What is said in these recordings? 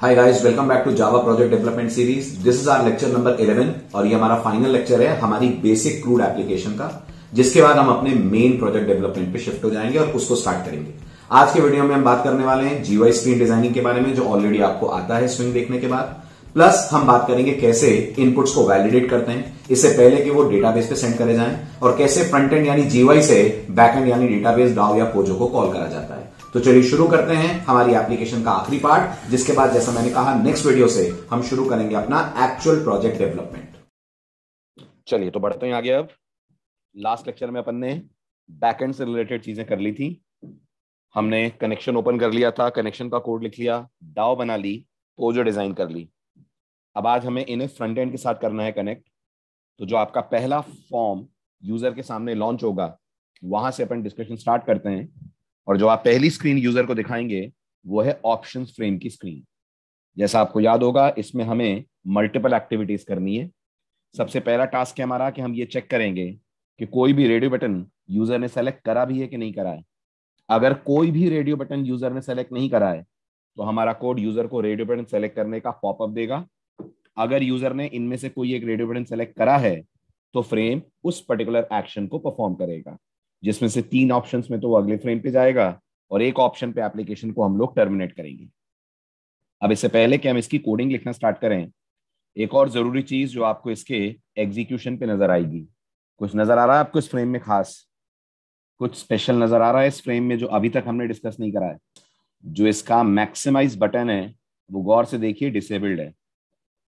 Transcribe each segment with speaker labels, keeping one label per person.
Speaker 1: Hi guys welcome back to Java project development series this is our lecture number 11 और ये हमारा final lecture है हमारी basic crude application का जिसके बाद हम अपने मेन प्रोजेक्ट डेवलपमेंट पे शिफ्ट हो जाएंगे और उसको स्टार्ट करेंगे आज के वीडियो में हम बात करने वाले हैं जीवाई स्क्रीन डिजाइनिंग के बारे में जो ऑलरेडी आपको आता है स्विंग देखने के बाद प्लस हम बात करेंगे कैसे इनपुट्स को वैलिडेट करते हैं इससे पहले कि वो डेटाबेस पे सेंड करे जाएं और कैसे फ्रंट एंड यानी जीवाई से बैक एंड यानी डेटाबेस डाव या पोजो को कॉल करा जाता है तो चलिए शुरू करते हैं हमारी एप्लीकेशन का आखिरी पार्ट जिसके बाद जैसा मैंने कहा नेक्स्ट वीडियो से हम शुरू करेंगे अपना एक्चुअल प्रोजेक्ट डेवलपमेंट चलिए तो बढ़ते हैं आगे अब लास्ट लेक्चर में अपन ने बैकएंड से रिलेटेड चीजें कर ली थी हमने कनेक्शन ओपन कर लिया था कनेक्शन का कोड लिख लिया डाव बना ली पोजो तो डिजाइन कर ली अब आज हमें इन्हें फ्रंट एंड के साथ करना है कनेक्ट तो जो आपका पहला फॉर्म यूजर के सामने लॉन्च होगा वहां से अपन डिस्कशन स्टार्ट करते हैं और जो आप पहली स्क्रीन यूजर को दिखाएंगे वो है ऑप्शन फ्रेम की स्क्रीन जैसा आपको याद होगा इसमें हमें मल्टीपल एक्टिविटीज करनी है सबसे पहला टास्क है हमारा कि हम ये चेक करेंगे कि कोई भी रेडियो बटन यूजर ने सेलेक्ट करा भी है कि नहीं करा है अगर कोई भी रेडियो बटन यूजर ने सेलेक्ट नहीं करा है तो हमारा कोड यूजर को रेडियो बटन सेलेक्ट करने का पॉपअप देगा अगर यूजर ने इनमें से कोई एक रेडियो बटन सेलेक्ट करा है तो फ्रेम उस पर्टिकुलर एक्शन को परफॉर्म करेगा जिसमें से तीन ऑप्शन में तो वो अगले फ्रेम पे जाएगा और एक ऑप्शन पे एप्लीकेशन को हम लोग टर्मिनेट करेंगे अब इससे पहले कि हम इसकी कोडिंग लिखना स्टार्ट करें एक और जरूरी चीज जो आपको इसके एग्जीक्यूशन पे नजर आएगी कुछ नजर आ रहा है आपको इस फ्रेम में खास कुछ स्पेशल नजर आ रहा है इस फ्रेम में जो अभी तक हमने डिस्कस नहीं करा है जो इसका मैक्सिमाइज बटन है वो गौर से देखिए डिसेबल्ड है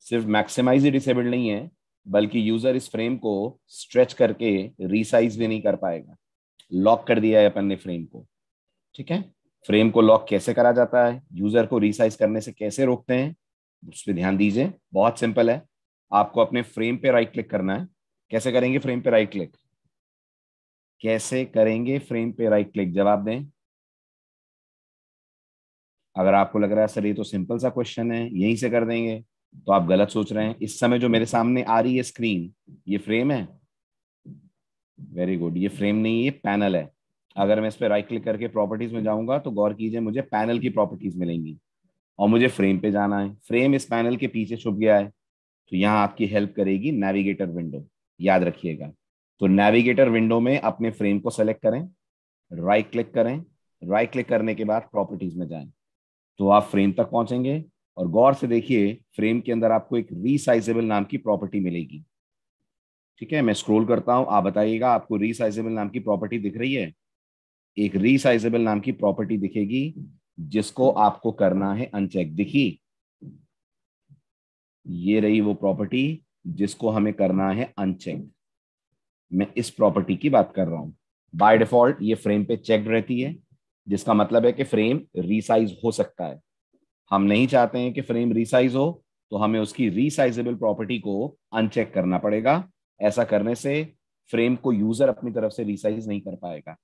Speaker 1: सिर्फ मैक्सिमाइज ही डिसेबल्ड नहीं है बल्कि यूजर इस फ्रेम को स्ट्रेच करके रिसाइज भी नहीं कर पाएगा लॉक कर दिया है अपन ने फ्रेम को ठीक है फ्रेम को लॉक कैसे करा जाता है यूजर को रिसाइज करने से कैसे रोकते हैं उस पर ध्यान दीजिए बहुत सिंपल है आपको अपने फ्रेम पे राइट क्लिक करना
Speaker 2: है कैसे करेंगे फ्रेम पे राइट क्लिक कैसे करेंगे फ्रेम पे राइट क्लिक जवाब दें अगर आपको लग रहा है सर ये तो सिंपल सा
Speaker 1: क्वेश्चन है यहीं से कर देंगे तो आप गलत सोच रहे हैं इस समय जो मेरे सामने आ रही है स्क्रीन ये फ्रेम है वेरी गुड ये फ्रेम नहीं ये पैनल है अगर मैं इस पर राइट क्लिक करके प्रॉपर्टीज में जाऊंगा तो गौर कीजिए मुझे पैनल की प्रॉपर्टीज मिलेंगी और मुझे फ्रेम पे जाना है फ्रेम इस पैनल के पीछे छुप गया है तो यहाँ आपकी हेल्प करेगी नेविगेटर विंडो याद रखिएगा तो नेविगेटर विंडो में अपने फ्रेम को सेलेक्ट करें राइट क्लिक करें राइट क्लिक करने के बाद प्रॉपर्टीज में जाएं तो आप फ्रेम तक पहुंचेंगे और गौर से देखिए फ्रेम के अंदर आपको एक रीसाइजेबल नाम की प्रॉपर्टी मिलेगी ठीक है मैं स्क्रोल करता हूं आप बताइएगा आपको रिसाइजेबल नाम की प्रॉपर्टी दिख रही है एक रिसाइजेबल नाम की प्रॉपर्टी दिखेगी जिसको आपको करना है अनचेक दिखी ये रही वो प्रॉपर्टी जिसको हमें करना है अनचेक मैं इस प्रॉपर्टी की बात कर रहा हूं बाय डिफॉल्ट ये फ्रेम पे चेक रहती है जिसका मतलब है कि फ्रेम रिसाइज हो सकता है हम नहीं चाहते हैं कि फ्रेम रिसाइज हो तो हमें उसकी रिसाइजेबल प्रॉपर्टी को अनचेक करना पड़ेगा ऐसा करने से फ्रेम को यूजर अपनी तरफ से रिसाइज नहीं कर पाएगा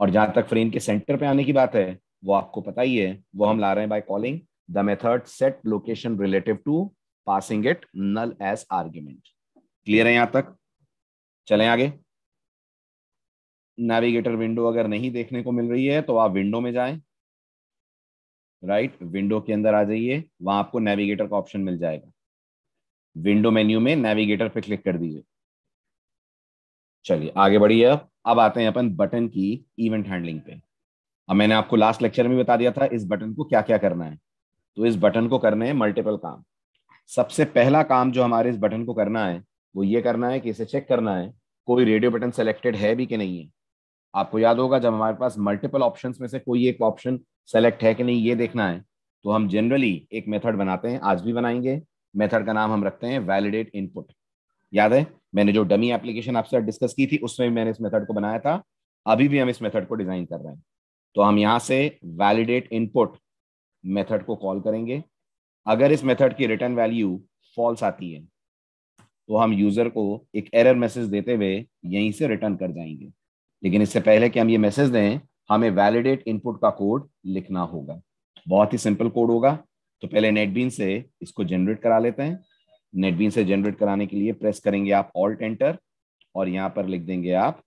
Speaker 1: और जहां तक फ्रेम के सेंटर पे आने की बात है वो आपको पता ही है वो हम ला रहे हैं by calling the method set location relative to passing it null as argument clear है यहां तक चले आगे नेविगेटर विंडो अगर नहीं देखने को मिल रही है तो आप विंडो में जाएं राइट right? विंडो के अंदर आ जाइए वहां आपको नेविगेटर का ऑप्शन मिल जाएगा विंडो मेन्यू में नेविगेटर पे क्लिक कर दीजिए चलिए आगे बढ़िए अब अब आते हैं अपन बटन की इवेंट हैंडलिंग पे अब मैंने आपको लास्ट लेक्चर में बता दिया था इस बटन को क्या क्या करना है तो इस बटन को करने हैं मल्टीपल काम सबसे पहला काम जो हमारे इस बटन को करना है वो ये करना है कि इसे चेक करना है कोई रेडियो बटन सेलेक्टेड है भी कि नहीं है आपको याद होगा जब हमारे पास मल्टीपल ऑप्शंस में से कोई एक ऑप्शन सेलेक्ट है कि नहीं ये देखना है तो हम जनरली एक मेथड बनाते हैं आज भी बनाएंगे मेथड का नाम हम रखते हैं वैलिडेट इनपुट याद है मैंने जो डमी एप्लीकेशन आपसे डिस्कस की थी उसमें भी मैंने इस मेथड को बनाया था अभी भी हम इस मेथड को डिजाइन कर रहे हैं तो हम यहां से वैलिडेट इनपुट मेथड को कॉल करेंगे अगर इस मेथड की रिटर्न वैल्यू फॉल्स आती है तो हम यूजर को एक एरर मैसेज देते हुए यहीं से रिटर्न कर जाएंगे लेकिन इससे पहले कि हम ये मैसेज दें हमें वैलिडेट इनपुट का कोड लिखना होगा बहुत ही सिंपल कोड होगा तो पहले नेटबीन से इसको जनरेट करा लेते हैं नेटबीन से जनरेट कराने के लिए प्रेस करेंगे आप ऑल्ट एंटर और यहां पर लिख देंगे आप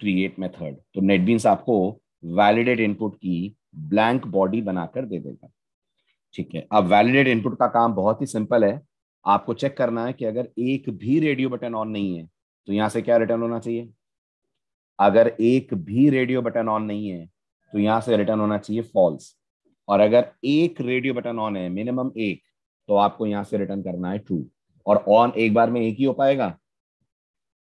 Speaker 1: क्रिएट मेथड तो नेटबीन्स आपको वैलिडेट इनपुट की ब्लैंक बॉडी बनाकर दे देगा ठीक है अब वैलिडेट इनपुट का काम बहुत ही सिंपल है आपको चेक करना है कि अगर एक भी रेडियो बटन ऑन नहीं है तो यहां से क्या रिटर्न होना चाहिए अगर एक भी रेडियो बटन ऑन नहीं है तो यहां से रिटर्न होना चाहिए फॉल्स और अगर एक रेडियो बटन ऑन है मिनिमम एक तो आपको यहां से रिटर्न करना है ट्रू और ऑन एक बार में एक ही हो पाएगा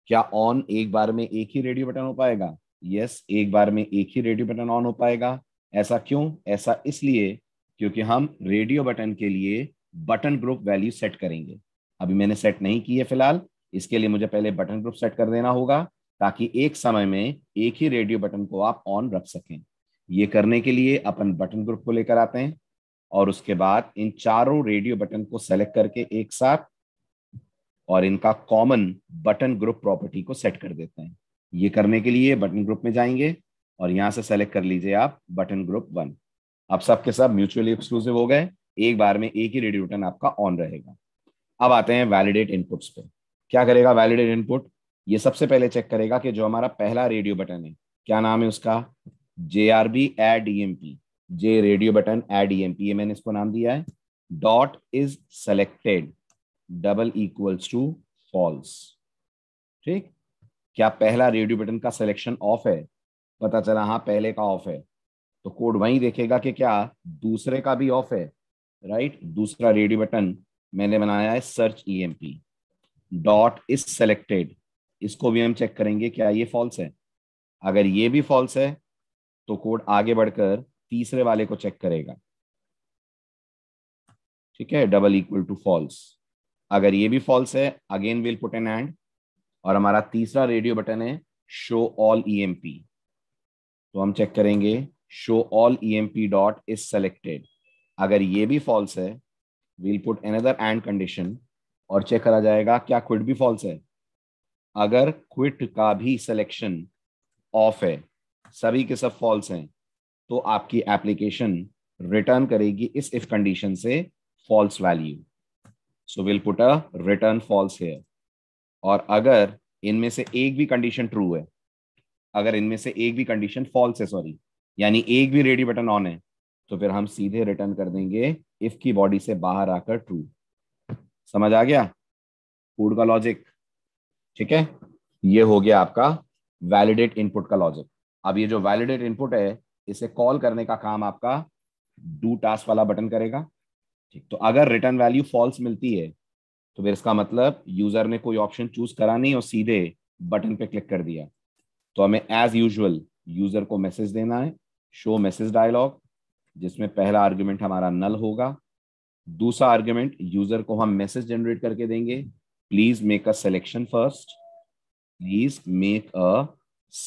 Speaker 1: क्या ऑन एक बार में एक ही रेडियो बटन हो पाएगा यस yes, एक बार में एक ही रेडियो बटन ऑन हो पाएगा ऐसा क्यों ऐसा इसलिए क्योंकि हम रेडियो बटन के लिए बटन ग्रुप वैल्यू सेट करेंगे अभी मैंने सेट नहीं की है फिलहाल इसके लिए मुझे पहले बटन ग्रुप सेट कर देना होगा ताकि एक समय में एक ही रेडियो बटन को आप ऑन रख सकें ये करने के लिए अपन बटन ग्रुप को लेकर आते हैं और उसके बाद इन चारों रेडियो बटन को सेलेक्ट करके एक साथ और इनका कॉमन बटन ग्रुप प्रॉपर्टी को सेट कर देते हैं ये करने के लिए बटन ग्रुप में जाएंगे और यहां से सेलेक्ट कर लीजिए आप बटन ग्रुप वन अब सबके सब, म्यूचुअली एक्सक्लूसिव हो गए एक बार में एक ही रेडियो बटन आपका ऑन रहेगा अब आते हैं वैलिडेट इनपुट्स पे क्या करेगा वैलिडेट इनपुट ये सबसे पहले चेक करेगा कि जो हमारा पहला रेडियो बटन है क्या नाम है उसका J R B add E M P J radio button add E M P मैंने इसको नाम दिया है dot is selected double equals to false ठीक क्या पहला रेडियो बटन का सिलेक्शन ऑफ है पता चला हाँ पहले का ऑफ है तो कोड वहीं देखेगा कि क्या दूसरे का भी ऑफ है राइट दूसरा रेडियो बटन मैंने बनाया है search E M P dot is selected इसको भी हम चेक करेंगे क्या ये फॉल्स है अगर ये भी फॉल्स है तो कोड आगे बढ़कर तीसरे वाले को चेक करेगा ठीक है डबल इक्वल टू फॉल्स अगर ये भी फॉल्स है again will put an and और हमारा तीसरा रेडियो बटन है शो ऑल ई तो हम चेक करेंगे show all EMP dot is selected अगर ये भी फॉल्स है will put another and condition और चेक करा जाएगा क्या क्विट भी फॉल्स है अगर क्विट का भी सिलेक्शन ऑफ है सभी के सब फॉल्स हैं तो आपकी एप्लीकेशन रिटर्न करेगी इस इफ कंडीशन से false value so will put a return false here और अगर इनमें से एक भी कंडीशन ट्रू है अगर इनमें से एक भी कंडीशन फॉल्स है सॉरी यानी एक भी रेडी बटन ऑन है तो फिर हम सीधे रिटर्न कर देंगे इफ की बॉडी से बाहर आकर ट्रू समझ आ गया फूड का लॉजिक ठीक है ये हो गया आपका वैलिडेट इनपुट का लॉजिक अब ये जो वैलिडेट इनपुट है इसे कॉल करने का काम आपका डू टास्क वाला बटन करेगा ठीक तो अगर रिटर्न वैल्यू फॉल्स मिलती है तो फिर इसका मतलब यूजर ने कोई ऑप्शन चूज करा नहीं और सीधे बटन पे क्लिक कर दिया तो हमें एज यूजल यूजर को मैसेज देना है शो मैसेज डायलॉग जिसमें पहला आर्ग्यूमेंट हमारा नल होगा दूसरा आर्ग्यूमेंट यूजर को हम मैसेज जनरेट करके देंगे please make a selection first please make a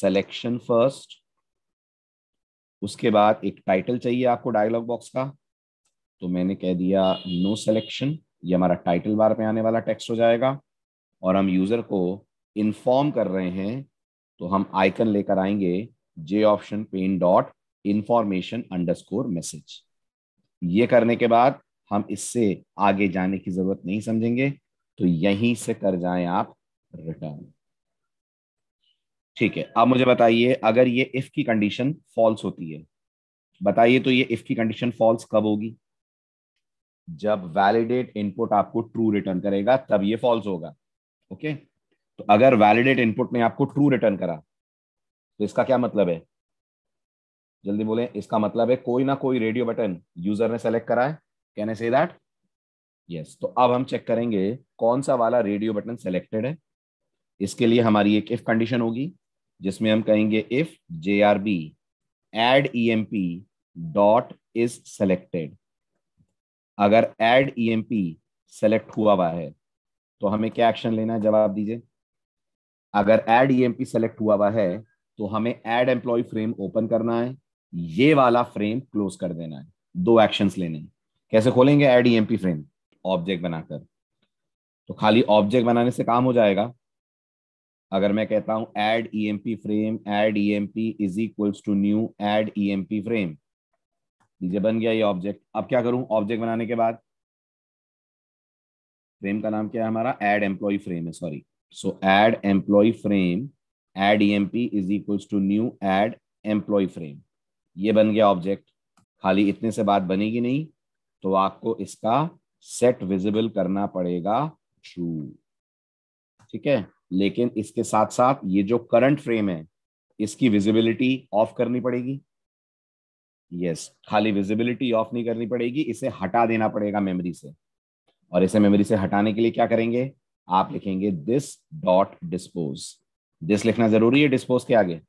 Speaker 1: selection first उसके बाद एक टाइटल चाहिए आपको डायलॉग बॉक्स का तो मैंने कह दिया नो सेलेक्शन ये हमारा टाइटल बार पे आने वाला टेक्स्ट हो जाएगा और हम यूज़र को इन्फॉर्म कर रहे हैं तो हम आइकन लेकर आएंगे J option pane dot information under message ये करने के बाद हम इससे आगे जाने की ज़रूरत नहीं समझेंगे तो यहीं से कर जाएं आप रिटर्न ठीक है अब मुझे बताइए अगर ये इफ की कंडीशन फॉल्स होती है बताइए तो ये इफ की कंडीशन फॉल्स कब होगी जब वैलिडेट इनपुट आपको ट्रू रिटर्न करेगा तब ये फॉल्स होगा ओके तो अगर वैलिडेट इनपुट ने आपको ट्रू रिटर्न करा तो इसका क्या मतलब है जल्दी बोले इसका मतलब है कोई ना कोई रेडियो बटन यूजर ने सेलेक्ट करा है can I say that yes तो अब हम चेक करेंगे कौन सा वाला रेडियो बटन सेलेक्टेड है इसके लिए हमारी एक इफ कंडीशन होगी जिसमें हम कहेंगे if J R B add E M P dot is selected अगर add E M P select हुआ हुआ है तो हमें क्या एक्शन लेना है जवाब दीजिए अगर add E M P select हुआ हुआ है तो हमें एड एम्प्लॉय फ्रेम ओपन करना है ये वाला फ्रेम क्लोज कर देना है दो एक्शंस लेने कैसे खोलेंगे add E M P frame object बनाकर तो खाली ऑब्जेक्ट बनाने से काम हो जाएगा अगर मैं कहता हूं add E M P frame add E M P is equals to new add E M P frame ये बन गया ये ऑब्जेक्ट अब क्या करूं ऑब्जेक्ट बनाने के बाद फ्रेम का नाम क्या है हमारा एड एम्प्लॉय फ्रेम है sorry so add employ frame add E M P is equals to new add employ frame ये बन गया ऑब्जेक्ट खाली इतने से बात बनेगी नहीं तो आपको इसका सेट विजिबल करना पड़ेगा ट्रू ठीक है लेकिन इसके साथ साथ ये जो करंट फ्रेम है इसकी विजिबिलिटी ऑफ करनी पड़ेगी यस yes, खाली विजिबिलिटी ऑफ नहीं करनी पड़ेगी इसे हटा देना पड़ेगा मेमोरी से और इसे मेमोरी से हटाने के लिए क्या करेंगे आप लिखेंगे दिस डॉट डिस्पोज दिस लिखना जरूरी है डिस्पोज के आगे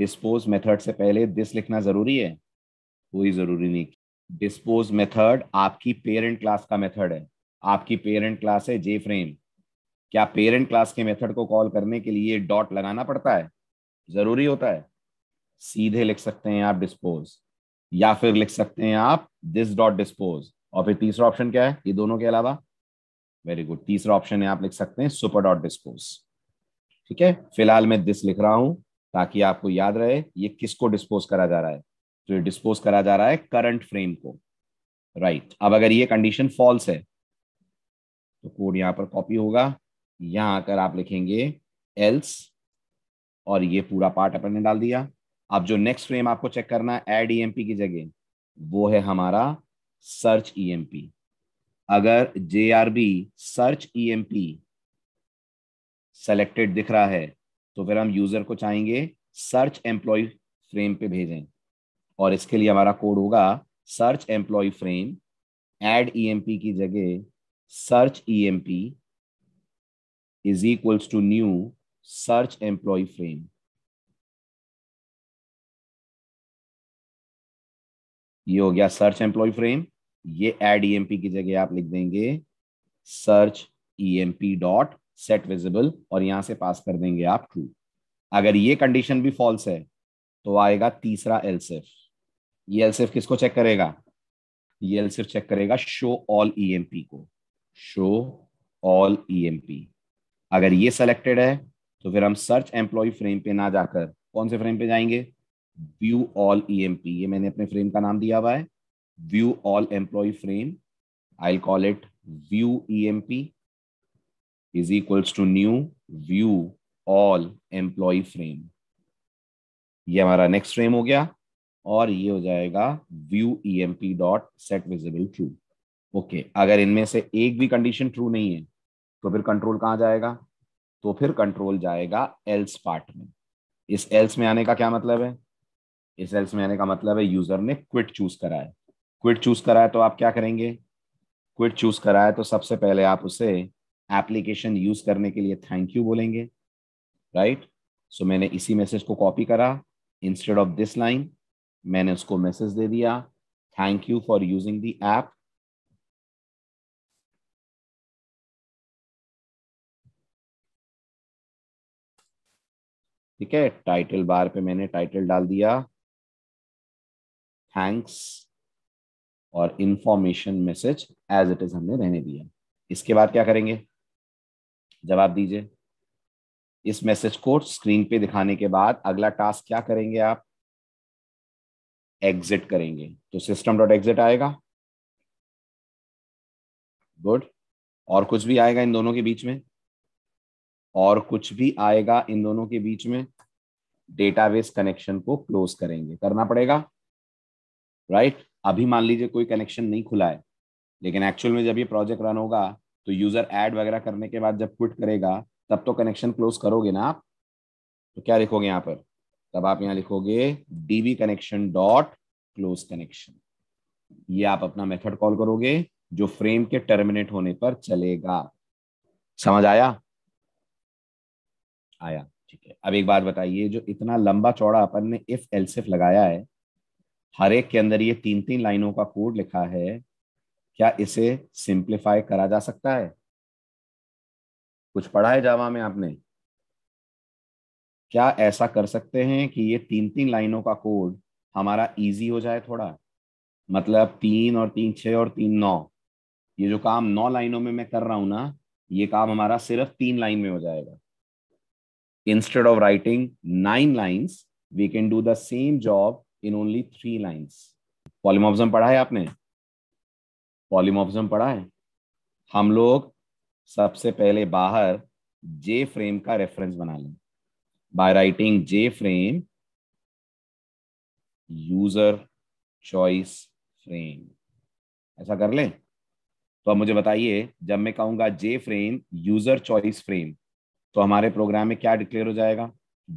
Speaker 1: डिस्पोज मेथड से पहले दिस लिखना जरूरी है कोई जरूरी नहीं डिस्पोज मेथड आपकी पेरेंट क्लास का मेथड है आपकी पेरेंट क्लास है जे फ्रेम क्या पेरेंट क्लास के मेथड को कॉल करने के लिए डॉट लगाना पड़ता है जरूरी होता है सीधे लिख सकते हैं आप डिस्पोज या फिर लिख सकते हैं आप दिस डॉट डिस्पोज और फिर तीसरा ऑप्शन क्या है ये दोनों के अलावा वेरी गुड तीसरा ऑप्शन है आप लिख सकते हैं सुपर डॉट डिस्पोज ठीक है फिलहाल मैं दिस लिख रहा हूं ताकि आपको याद रहे ये किसको डिस्पोज करा जा रहा है तो ये डिस्पोज करा जा रहा है करंट फ्रेम को राइट right. अब अगर ये कंडीशन फॉल्स है तो कोड यहां पर कॉपी होगा यहां आकर आप लिखेंगे एल्स और ये पूरा पार्ट अपन ने डाल दिया अब जो नेक्स्ट फ्रेम आपको चेक करना है एड ई e की जगह वो है हमारा सर्च ई e अगर J R B search E selected दिख रहा है तो फिर हम यूजर को चाहेंगे सर्च एम्प्लॉय फ्रेम पे भेजें और इसके लिए हमारा कोड होगा search employ frame
Speaker 2: add E की जगह search E e is equals to new search employee frame. ये हो गया सर्च एम्प्लॉय फ्रेम ये एड पी की जगह आप लिख देंगे search E M P dot set
Speaker 1: visible और यहां से पास कर देंगे आप ट्रू अगर ये कंडीशन भी फॉल्स है तो आएगा तीसरा एलसेफ ये एलसेफ किसको चेक करेगा ये एलसेफ चेक करेगा शो ऑल पी को शो ऑल पी अगर ये सेलेक्टेड है तो फिर हम सर्च एम्प्लॉय फ्रेम पे ना जाकर कौन से फ्रेम पे जाएंगे व्यू ऑल पी ये मैंने अपने फ्रेम का नाम दिया हुआ है view all employ frame I call it view P is equals to new view all employ frame ये हमारा नेक्स्ट फ्रेम हो गया और ये हो जाएगा view E M P dot set visible true okay अगर इनमें से एक भी कंडीशन ट्रू नहीं है तो फिर कंट्रोल कहाँ जाएगा तो फिर कंट्रोल जाएगा एल्स पार्ट में इस एल्स में आने का क्या मतलब है इस एल्स में आने का मतलब है यूजर ने क्विट चूज करा है क्विट चूज करा है तो आप क्या करेंगे क्विट चूज करा है तो सबसे पहले आप उसे एप्लीकेशन यूज करने के लिए थैंक यू बोलेंगे राइट right? सो so, मैंने इसी मैसेज को कॉपी करा इंस्टेड
Speaker 2: ऑफ दिस लाइन मैंने उसको मैसेज दे दिया thank you for using the app ठीक है टाइटल बार पे मैंने टाइटल डाल दिया थैंक्स और information message as it is हमने रहने दिया इसके बाद क्या करेंगे जवाब
Speaker 1: दीजिए इस मैसेज को स्क्रीन पे दिखाने के बाद अगला टास्क क्या करेंगे आप
Speaker 2: एग्जिट करेंगे तो सिस्टम डॉट एग्जिट आएगा गुड और कुछ भी आएगा इन दोनों के बीच में
Speaker 1: और कुछ भी आएगा इन दोनों के बीच में डेटाबेस कनेक्शन को क्लोज करेंगे करना पड़ेगा राइट right? अभी मान लीजिए कोई कनेक्शन नहीं खुला है लेकिन एक्चुअल में जब ये प्रोजेक्ट रन होगा तो यूजर ऐड वगैरह करने के बाद जब क्विट करेगा तब तो कनेक्शन क्लोज करोगे ना आप तो क्या लिखोगे यहाँ पर तब आप यहाँ लिखोगे DB connection dot close connection ये आप अपना मेथड कॉल करोगे जो फ्रेम के टर्मिनेट होने पर चलेगा समझ आया आया ठीक है अब एक बात बताइए जो इतना लंबा चौड़ा अपन ने इफ एल्सिफ लगाया है हर एक के अंदर ये तीन तीन लाइनों का कोड लिखा है
Speaker 2: क्या इसे सिंप्लीफाई करा जा सकता है कुछ पढ़ा है जावा में आपने क्या ऐसा कर सकते हैं कि ये तीन तीन
Speaker 1: लाइनों का कोड हमारा इजी हो जाए थोड़ा मतलब तीन और तीन छ और तीन नौ ये जो काम नौ लाइनों में मैं कर रहा हूं ना ये काम हमारा सिर्फ तीन लाइन में हो जाएगा instead of writing nine lines we can do the same job in only three lines polymorphism पढ़ा है आपने पॉलीमॉर्फिज्म पढ़ा है हम लोग सबसे पहले बाहर जे फ्रेम का रेफरेंस बना लें by writing J frame user choice frame ऐसा कर लें तो अब मुझे बताइए जब मैं कहूंगा J frame user choice frame तो हमारे प्रोग्राम में क्या डिक्लेयर हो जाएगा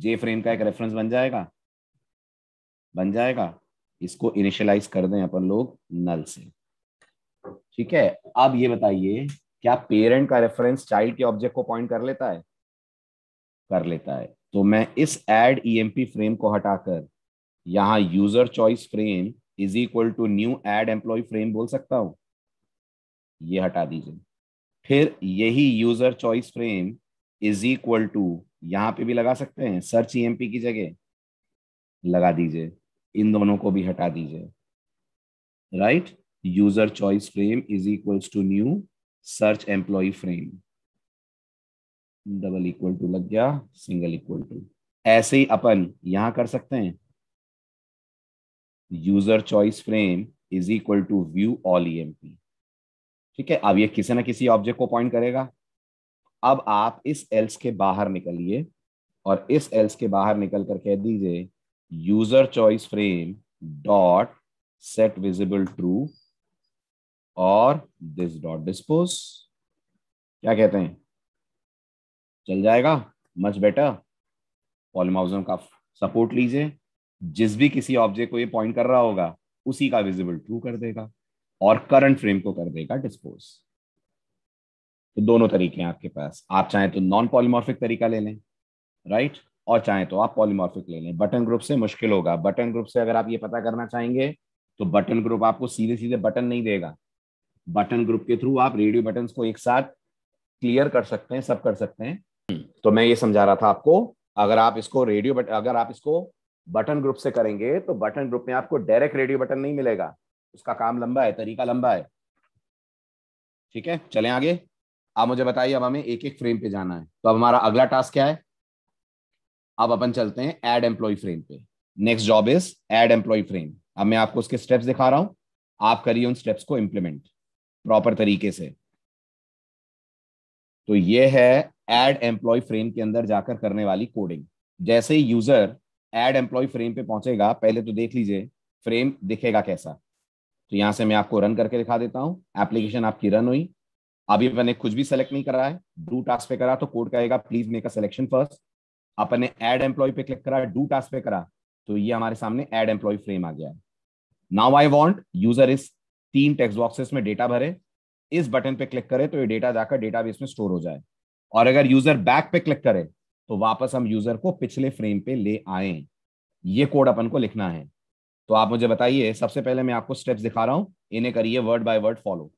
Speaker 1: जे फ्रेम का एक रेफरेंस बन जाएगा बन जाएगा इसको इनिशियलाइज कर दें अपन लोग नल से ठीक है अब ये बताइए क्या पेरेंट का रेफरेंस चाइल्ड के ऑब्जेक्ट को पॉइंट कर लेता है कर लेता है तो मैं इस एड ई फ्रेम को हटाकर यहां user choice frame is equal to new add employ frame बोल सकता हूं ये हटा दीजिए फिर यही user choice frame is equal to यहां पे भी लगा सकते हैं सर्च पी e की जगह लगा दीजिए इन दोनों को भी हटा दीजिए right user choice frame is equals to new search employ frame double equal to लग गया सिंगल इक्वल टू ऐसे ही अपन यहां कर सकते हैं user choice frame is equal to view all E ठीक है अब ये किसी ना किसी ऑब्जेक्ट को पॉइंट करेगा अब आप इस एल्स के बाहर निकलिए और इस एल्स के बाहर निकल कर कह दीजिए user choice frame dot set visible true और दिस डॉट डिस्पोज क्या कहते हैं चल जाएगा मच बेटर पॉलिमाउजम का सपोर्ट लीजिए जिस भी किसी ऑब्जेक्ट को ये पॉइंट कर रहा होगा उसी का विजिबल ट्रू कर देगा और करंट फ्रेम को कर देगा डिस्पोज तो दोनों तरीके हैं आपके पास आप चाहें तो नॉन पॉलीमॉर्फिक तरीका ले लें राइट और चाहे तो आप पॉलीमॉर्फिक ले लें बटन ग्रुप से मुश्किल होगा बटन ग्रुप से अगर आप ये पता करना चाहेंगे तो बटन ग्रुप आपको सीधे सीधे बटन नहीं देगा बटन ग्रुप के थ्रू आप रेडियो बटन को एक साथ क्लियर कर सकते हैं सब कर सकते हैं तो मैं ये समझा रहा था आपको अगर आप इसको रेडियो बटन अगर आप इसको बटन ग्रुप से करेंगे तो बटन ग्रुप में आपको डायरेक्ट रेडियो बटन नहीं मिलेगा उसका काम लंबा है तरीका लंबा है ठीक है चलें आगे आप मुझे बताइए अब हमें एक एक फ्रेम पे जाना है तो अब हमारा अगला टास्क क्या है अब अपन चलते हैं एड एम्प्लॉय फ्रेम पे next job is add employ frame अब मैं आपको उसके स्टेप्स दिखा रहा हूं आप करिए उन स्टेप्स को इम्प्लीमेंट प्रॉपर तरीके से तो ये है एड एम्प्लॉय फ्रेम के अंदर जाकर करने वाली कोडिंग जैसे ही यूजर एड एम्प्लॉय फ्रेम पे पहुंचेगा पहले तो देख लीजिए फ्रेम दिखेगा कैसा तो यहां से मैं आपको रन करके दिखा देता हूं एप्लीकेशन आपकी रन हुई अभी मैंने कुछ भी सेलेक्ट नहीं करा है डू टास्क पे करा तो कोड कहेगा please make a selection first अपन ने एड एम्प्लॉय पे क्लिक करा डू टास्क पे करा तो ये हमारे सामने एड एम्प्लॉय फ्रेम आ गया नाउ आई वॉन्ट यूजर इस तीन टेक्स बॉक्सेस में डेटा भरे इस बटन पे क्लिक करे तो ये डेटा जाकर डेटा में स्टोर हो जाए और अगर यूजर बैक पे क्लिक करे तो वापस हम यूजर को पिछले फ्रेम पे ले आए ये कोड अपन को लिखना है तो आप मुझे बताइए सबसे पहले मैं आपको स्टेप्स दिखा रहा हूं इन्हें करिए वर्ड बाय वर्ड
Speaker 2: फॉलो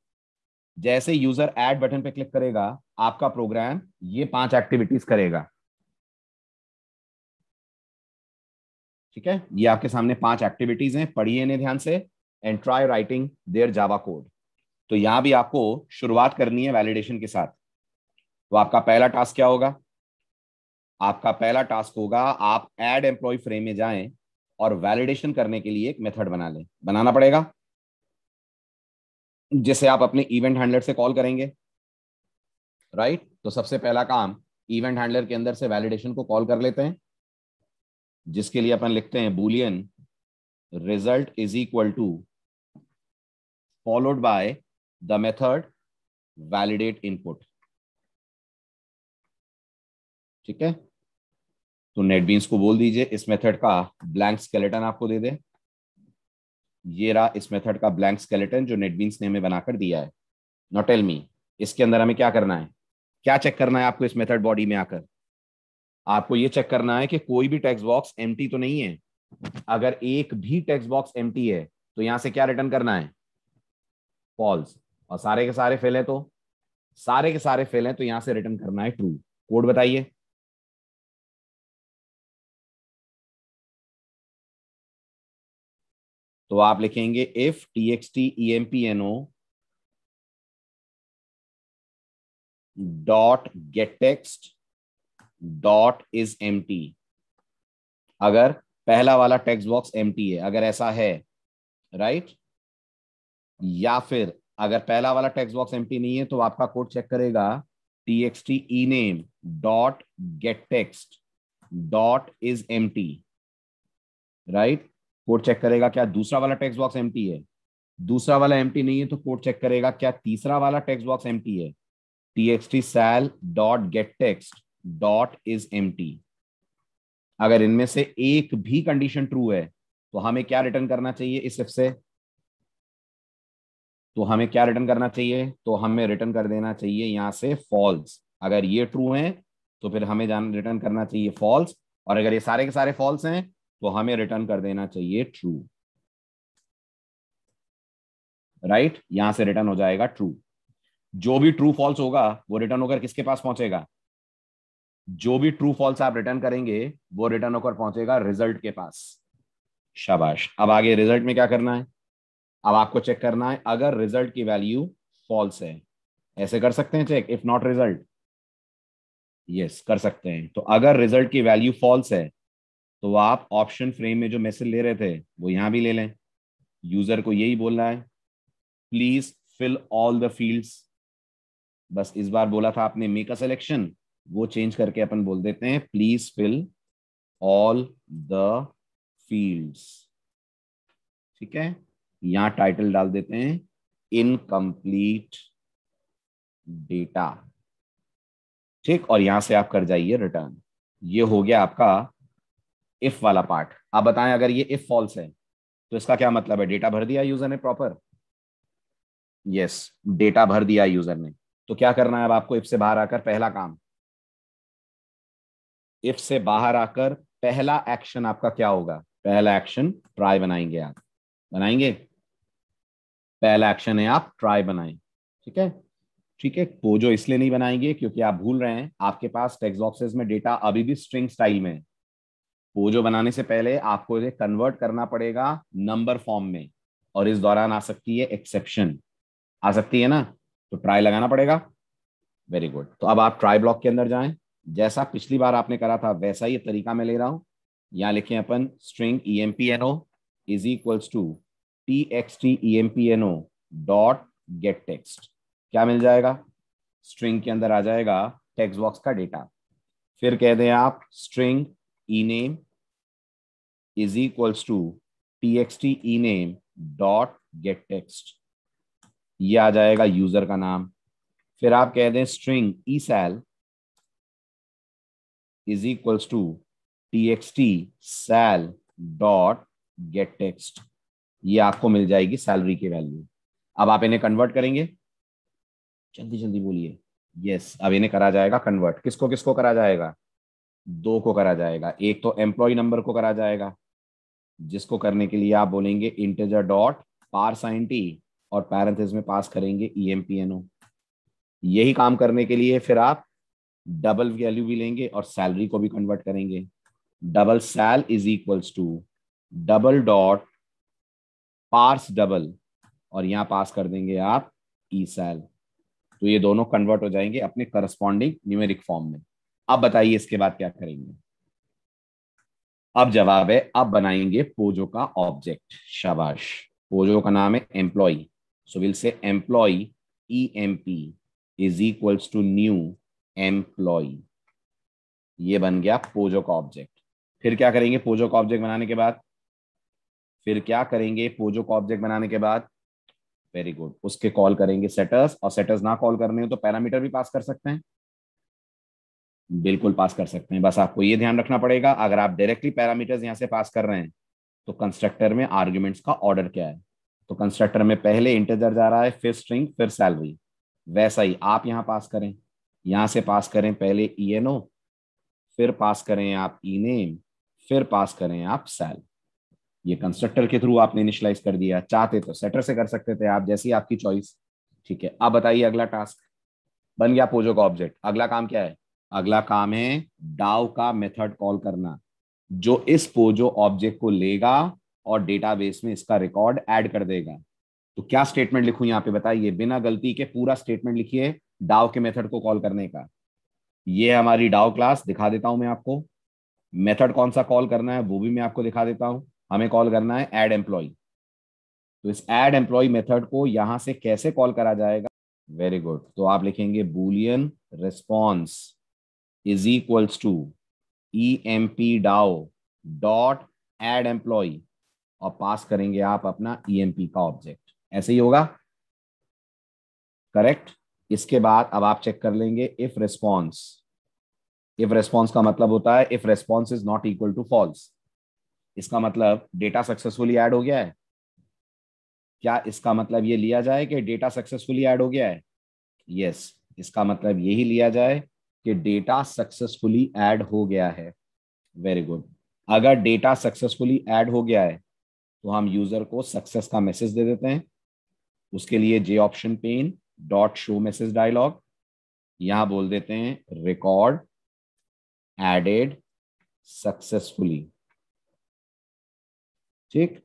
Speaker 2: जैसे यूजर एड बटन पे क्लिक करेगा आपका प्रोग्राम ये पांच एक्टिविटीज करेगा ठीक है ये
Speaker 1: आपके सामने पांच एक्टिविटीज हैं पढ़िए इन्हें ध्यान से and try writing their Java code तो यहां भी आपको शुरुआत करनी है वैलिडेशन के साथ तो आपका पहला टास्क क्या होगा आपका पहला टास्क होगा आप एड एम्प्लॉय फ्रेम में जाए और वैलिडेशन करने के लिए एक मेथड बना लें बनाना पड़ेगा जिसे आप अपने इवेंट हैंडलर से कॉल करेंगे राइट right? तो सबसे पहला काम इवेंट हैंडलर के अंदर से वैलिडेशन को कॉल कर लेते हैं जिसके लिए अपन लिखते हैं boolean
Speaker 2: result is equal to followed by the method validate input ठीक है तो नेटबीन्स को बोल दीजिए इस मेथड का ब्लैंक स्केलेटन
Speaker 1: आपको दे दे ये रहा इस मेथड का ब्लैंक स्केलेटन जो नेटबीन्स ने हमें बनाकर दिया है नॉट टेल मी इसके अंदर हमें क्या करना है क्या चेक करना है आपको इस मेथड बॉडी में आकर आपको ये चेक करना है कि कोई भी टेक्स्ट बॉक्स एम तो नहीं है अगर एक भी टेक्स्ट बॉक्स एम है तो यहां से क्या रिटर्न करना है फॉल्स
Speaker 2: और सारे के सारे फेल है तो सारे के सारे फेल है तो यहां से रिटर्न करना है ट्रू कोड बताइए तो आप लिखेंगे if T X T E M P N O dot get text dot is empty अगर पहला वाला टेक्स्ट
Speaker 1: बॉक्स एम टी है अगर ऐसा है राइट right? या फिर अगर पहला वाला टेक्स्ट बॉक्स एम नहीं है तो आपका कोड चेक करेगा T X T E name dot get text dot is M right code check करेगा क्या दूसरा वाला टेक्स्ट बॉक्स एम है दूसरा वाला एम नहीं है तो कोर्ट चेक करेगा क्या तीसरा वाला टेक्स्ट बॉक्स एम है T sal dot get text dot is M अगर इनमें से एक भी कंडीशन ट्रू है तो हमें क्या रिटर्न करना चाहिए इस एफ से तो हमें क्या रिटर्न करना चाहिए तो हमें रिटर्न कर देना चाहिए यहां से फॉल्स अगर ये ट्रू है तो फिर हमें रिटर्न करना चाहिए फॉल्स और अगर ये सारे के सारे फॉल्स हैं तो हमें रिटर्न कर देना चाहिए ट्रू राइट right? यहां से रिटर्न हो जाएगा ट्रू जो भी ट्रू फॉल्स होगा वो रिटर्न होकर किसके पास पहुंचेगा जो भी ट्रू फॉल्स आप रिटर्न करेंगे वो रिटर्न होकर पहुंचेगा रिजल्ट के पास शाबाश अब आगे रिजल्ट में क्या करना है अब आपको चेक करना है अगर रिजल्ट की वैल्यू फॉल्स है ऐसे कर सकते हैं check if not result yes कर सकते हैं तो अगर रिजल्ट की वैल्यू फॉल्स है तो आप ऑप्शन फ्रेम में जो मैसेज ले रहे थे वो यहां भी ले लें यूजर को यही बोलना है please fill all the fields बस इस बार बोला था आपने मेक अ सिलेक्शन वो चेंज करके अपन बोल देते हैं please fill all the fields ठीक है यहां टाइटल डाल देते हैं इनकम्प्लीट डेटा ठीक और यहां से आप कर जाइए रिटर्न ये हो गया आपका इफ वाला पार्ट आप बताएं अगर ये इफ फॉल्स है तो इसका क्या मतलब है डेटा भर दिया यूजर ने प्रॉपर यस डेटा भर दिया यूजर ने तो क्या करना है अब आपको इफ से बाहर आकर पहला काम इफ से बाहर आकर पहला एक्शन आपका क्या होगा पहला एक्शन ट्राई बनाएंगे आप बनाएंगे पहला एक्शन है आप ट्राई बनाएं ठीक है ठीक है पोजो तो इसलिए नहीं बनाएंगे क्योंकि आप भूल रहे हैं आपके पास टेक्स बॉक्सेस में डेटा अभी भी स्ट्रिंग स्टाइल में है वो जो बनाने से पहले आपको इसे कन्वर्ट करना पड़ेगा नंबर फॉर्म में और इस दौरान आ सकती है एक्सेप्शन आ सकती है ना तो ट्राई लगाना पड़ेगा वेरी गुड तो अब आप ट्राई ब्लॉक के अंदर जाए जैसा पिछली बार आपने करा था वैसा ही तरीका मैं ले रहा हूं यहां लिखे अपन string E M P N O is equals to T X T E M P N O dot get text क्या मिल जाएगा स्ट्रिंग के अंदर आ जाएगा टेक्स्ट बॉक्स का डेटा फिर कह दें आप string ename is equals to txt ename dot get text ये e आ जाएगा यूजर का नाम फिर आप कह दें string E sal is equals to T T sal dot get text ये आपको मिल जाएगी सैलरी की वैल्यू अब आप इन्हें कन्वर्ट करेंगे जल्दी जल्दी बोलिए यस yes, अब इन्हें करा जाएगा कन्वर्ट किसको किसको करा जाएगा दो को करा जाएगा एक तो एम्प्लॉय नंबर को करा जाएगा जिसको करने के लिए आप बोलेंगे integer dot parse sign int और पैरेंथेस में पास करेंगे E M P N O यही काम करने के लिए फिर आप डबल वैल्यू भी लेंगे और सैलरी को भी कन्वर्ट करेंगे double sal is equals to double dot parse double और यहां पास कर देंगे आप ई e सैल तो ये दोनों कन्वर्ट हो जाएंगे अपने करस्पॉन्डिंग न्यूमेरिक फॉर्म में अब बताइए इसके बाद क्या करेंगे अब जवाब है अब बनाएंगे पोजो का ऑब्जेक्ट शाबाश पोजो का नाम है employ so we'll say employ E M P is equals to new employ ये बन गया पोजो का ऑब्जेक्ट फिर क्या करेंगे पोजो का ऑब्जेक्ट बनाने के बाद फिर क्या करेंगे पोजो का ऑब्जेक्ट बनाने के बाद वेरी गुड उसके कॉल करेंगे सेटर्स और सेटर्स ना कॉल करने हो तो पैरामीटर भी पास कर सकते हैं बिल्कुल पास कर सकते हैं बस आपको ये ध्यान रखना पड़ेगा अगर आप डायरेक्टली पैरामीटर्स यहाँ से पास कर रहे हैं तो कंस्ट्रक्टर में आर्ग्यूमेंट्स का ऑर्डर क्या है तो कंस्ट्रक्टर में पहले इंटेजर जा रहा है फिर स्ट्रिंग फिर सैलरी वैसा ही आप यहाँ पास करें यहाँ से पास करें पहले ई एन ओ फिर पास करें आप ई e नेम फिर पास करें आप सैल ये कंस्ट्रक्टर के थ्रू आपने इनिशलाइज कर दिया चाहते तो सेटर से कर सकते थे आप जैसी आपकी चॉइस ठीक है अब बताइए अगला टास्क बन गया पोजो का ऑब्जेक्ट अगला काम क्या है अगला काम है डाव का मेथड कॉल करना जो इस पोजो ऑब्जेक्ट को लेगा और डेटाबेस में इसका रिकॉर्ड ऐड कर देगा तो क्या स्टेटमेंट लिखूं यहां पे बताइए बिना गलती के पूरा स्टेटमेंट लिखिए डाव के मेथड को कॉल करने का ये हमारी डाव क्लास दिखा देता हूं मैं आपको मेथड कौन सा कॉल करना है वो भी मैं आपको दिखा देता हूं हमें कॉल करना है एड एम्प्लॉय तो इस एड एम्प्लॉय मेथड को यहां से कैसे कॉल करा जाएगा वेरी गुड तो आप लिखेंगे boolean response is equals to emp DAO dot add employ और पास करेंगे आप अपना ई e का ऑब्जेक्ट ऐसे ही होगा करेक्ट इसके बाद अब आप चेक कर लेंगे इफ रेस्पॉन्स इफ रेस्पॉन्स का मतलब होता है if response is not equal to false इसका मतलब डेटा सक्सेसफुली ऐड हो गया है क्या इसका मतलब ये लिया जाए कि डेटा सक्सेसफुली ऐड हो गया है यस yes, इसका मतलब यही लिया जाए कि डेटा सक्सेसफुली ऐड हो गया है वेरी गुड अगर डेटा सक्सेसफुली ऐड हो गया है तो हम यूजर को सक्सेस का मैसेज दे देते हैं उसके लिए J option pane
Speaker 2: dot show message dialog यहां बोल देते हैं रिकॉर्ड एडेड सक्सेसफुली ठीक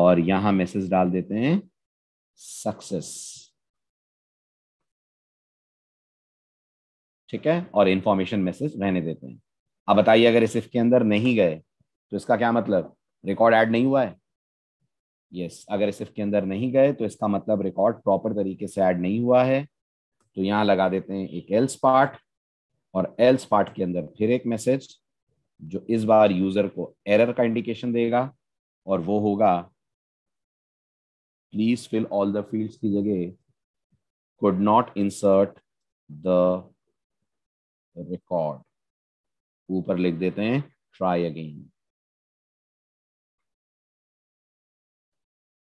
Speaker 2: और यहां मैसेज डाल देते हैं सक्सेस ठीक है और इंफॉर्मेशन मैसेज रहने देते हैं अब बताइए अगर इस इफ के अंदर नहीं गए तो इसका क्या मतलब रिकॉर्ड ऐड नहीं
Speaker 1: हुआ है यस अगर इस इफ के अंदर नहीं गए तो इसका मतलब रिकॉर्ड प्रॉपर तरीके से ऐड नहीं हुआ है तो यहाँ लगा देते हैं एक एल्स पार्ट और एल्स पार्ट के अंदर फिर एक मैसेज जो इस बार यूजर को एरर का इंडिकेशन देगा
Speaker 2: और वो होगा please fill all the fields की जगह could not insert the record ऊपर लिख देते हैं ट्राई अगेन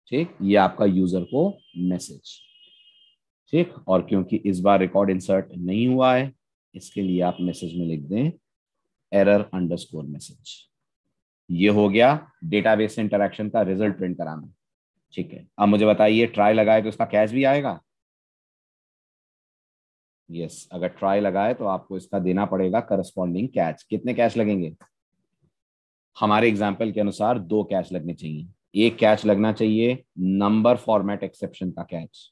Speaker 2: ठीक ये आपका यूजर को मैसेज
Speaker 1: ठीक और क्योंकि इस बार रिकॉर्ड इंसर्ट नहीं हुआ है इसके लिए आप मैसेज में लिख दें एरर अंडरस्कोर मैसेज ये हो गया डेटाबेस इंटरेक्शन का रिजल्ट प्रिंट कराना ठीक है अब मुझे बताइए ट्राई लगाए तो इसका कैश भी आएगा यस अगर ट्राई लगाए तो आपको इसका देना पड़ेगा करस्पॉन्डिंग कैच कितने कैच लगेंगे हमारे एग्जाम्पल के अनुसार दो कैच लगने चाहिए एक कैच लगना चाहिए नंबर फॉर्मेट एक्सेप्शन का कैच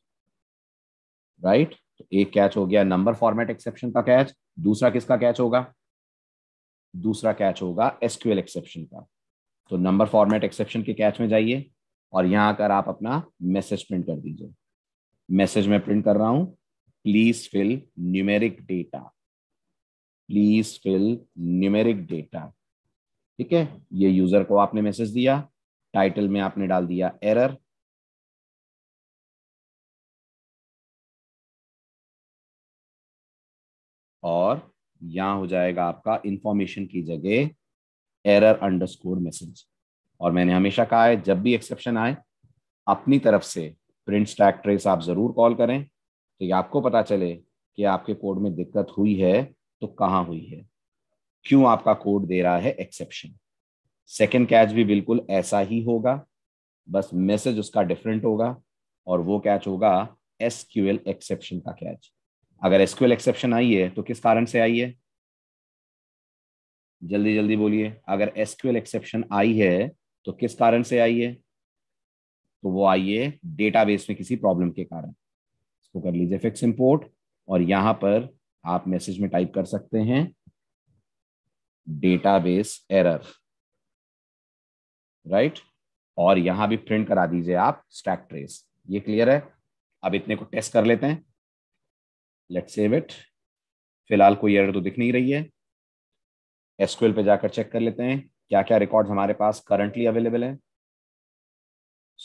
Speaker 1: राइट तो एक कैच हो गया नंबर फॉर्मेट एक्सेप्शन का कैच दूसरा किसका कैच होगा दूसरा कैच होगा एसक्यूएल एक्सेप्शन का तो नंबर फॉर्मेट एक्सेप्शन के कैच में जाइए और यहां आकर आप अपना मैसेज प्रिंट कर दीजिए मैसेज में प्रिंट कर रहा हूं please fill numeric data please
Speaker 2: fill numeric data ठीक है ये यूजर को आपने मैसेज दिया टाइटल में आपने डाल दिया एरर और यहां हो जाएगा आपका इंफॉर्मेशन की जगह एरर अंडरस्कोर मैसेज और मैंने हमेशा
Speaker 1: कहा है जब भी एक्सेप्शन आए अपनी तरफ से प्रिंट स्टैक ट्रेस आप जरूर कॉल करें तो ये आपको पता चले कि आपके कोड में दिक्कत हुई है तो कहाँ हुई है क्यों आपका कोड दे रहा है एक्सेप्शन सेकेंड कैच भी बिल्कुल ऐसा ही होगा बस मैसेज उसका डिफरेंट होगा और वो कैच होगा एस एक्सेप्शन का कैच अगर एस एक्सेप्शन आई है तो किस कारण से आई है जल्दी जल्दी बोलिए अगर एस एक्सेप्शन आई है तो किस कारण से आई है तो वो आई है डेटाबेस में किसी प्रॉब्लम के कारण इसको तो कर लीजिए फिक्स इंपोर्ट और यहां पर आप मैसेज में टाइप कर सकते हैं डेटाबेस एरर राइट और यहां भी प्रिंट करा दीजिए आप स्टैक ट्रेस ये क्लियर है अब इतने को टेस्ट कर लेते हैं लेट सेव इट फिलहाल कोई एरर तो दिख नहीं रही है एसक्यूएल पे जाकर चेक कर लेते हैं क्या क्या रिकॉर्ड्स हमारे पास करंटली अवेलेबल है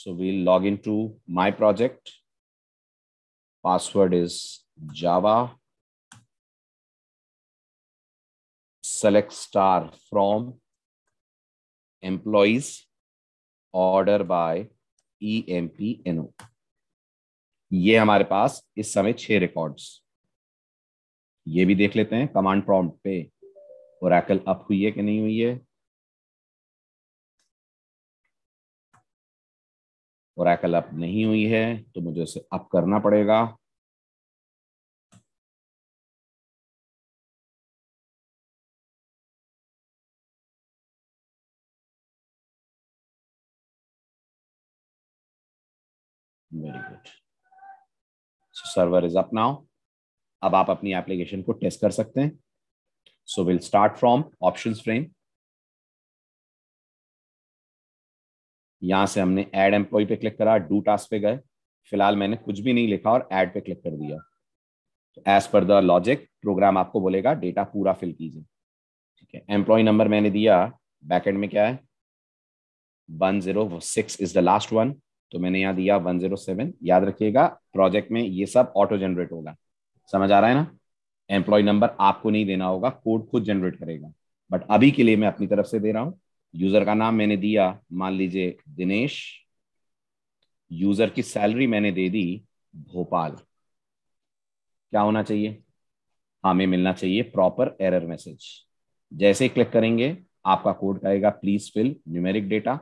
Speaker 2: so we'll log in to my project password is java select star from employees order by EMPNO ये हमारे पास इस समय छह रिकॉर्ड्स ये भी देख लेते हैं कमांड प्रॉम्प्ट पे ओरैकल अप हुई है कि नहीं हुई है ओरेकल अप नहीं हुई है तो मुझे उसे अप करना पड़ेगा very good server is up now अब आप अपनी एप्लीकेशन को टेस्ट कर सकते हैं so will start from options frame यहां से हमने एड एम्प्लॉय पे क्लिक करा डू टास्क पे गए फिलहाल मैंने कुछ भी नहीं लिखा और एड
Speaker 1: पे क्लिक कर दिया as per the logic program आपको बोलेगा डेटा पूरा फिल कीजिए ठीक है एम्प्लॉय नंबर मैंने दिया बैकेंड में क्या है one zero six is the last one तो मैंने यहाँ दिया वन जीरो सेवन याद रखिएगा प्रोजेक्ट में ये सब ऑटो जनरेट होगा समझ आ रहा है ना एम्प्लॉय नंबर आपको नहीं देना होगा कोड खुद जनरेट करेगा बट अभी के लिए मैं अपनी तरफ से दे रहा हूँ यूजर का नाम मैंने दिया मान लीजिए दिनेश यूजर की सैलरी मैंने दे दी भोपाल क्या होना चाहिए हमें मिलना चाहिए प्रॉपर एरर मैसेज जैसे क्लिक करेंगे आपका कोड कहेगा please fill numeric data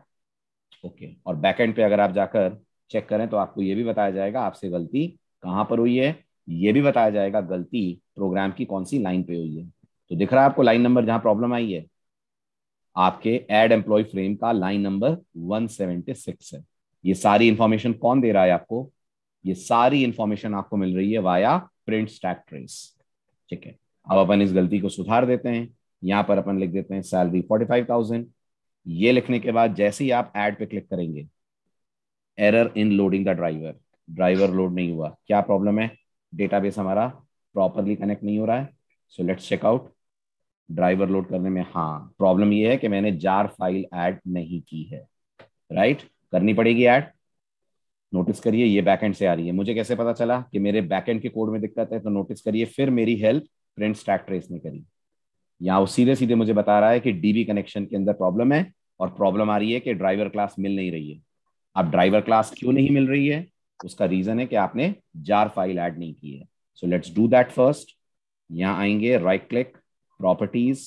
Speaker 1: okay और बैकएंड पे अगर आप जाकर चेक करें तो आपको यह भी बताया जाएगा आपसे गलती कहां पर हुई है यह भी बताया जाएगा गलती प्रोग्राम की कौन सी लाइन पे हुई है तो दिख रहा है आपको लाइन नंबर जहां प्रॉब्लम आई है आपके एड एम्प्लॉय फ्रेम का लाइन नंबर 176 है ये सारी इंफॉर्मेशन कौन दे रहा है आपको ये सारी इंफॉर्मेशन आपको मिल रही है वाया प्रिंट स्टैक ट्रेस ठीक है अब अपन इस गलती को सुधार देते हैं यहां पर अपन लिख देते हैं सैलरी फोर्टी फाइव थाउजेंड ये लिखने के बाद जैसे ही आप एड पे क्लिक करेंगे error in loading the driver driver load नहीं हुआ क्या प्रॉब्लम है डेटाबेस हमारा प्रॉपरली कनेक्ट नहीं हो रहा है so let's check out driver load करने में हाँ प्रॉब्लम ये है कि मैंने जार फाइल ऐड नहीं की है राइट करनी पड़ेगी ऐड नोटिस करिए ये बैकएंड से आ रही है मुझे कैसे पता चला कि मेरे बैकएंड के कोड में दिक्कत है तो नोटिस करिए फिर मेरी हेल्प प्रिंट स्टैक ट्रेस ने करी यहाँ वो सीधे सीधे मुझे बता रहा है कि डीबी कनेक्शन के अंदर प्रॉब्लम है और प्रॉब्लम आ रही है कि ड्राइवर क्लास मिल नहीं रही है अब ड्राइवर क्लास क्यों नहीं मिल रही है उसका रीजन है कि आपने जार फाइल ऐड नहीं की है so let's do that first यहाँ आएंगे राइट क्लिक प्रॉपर्टीज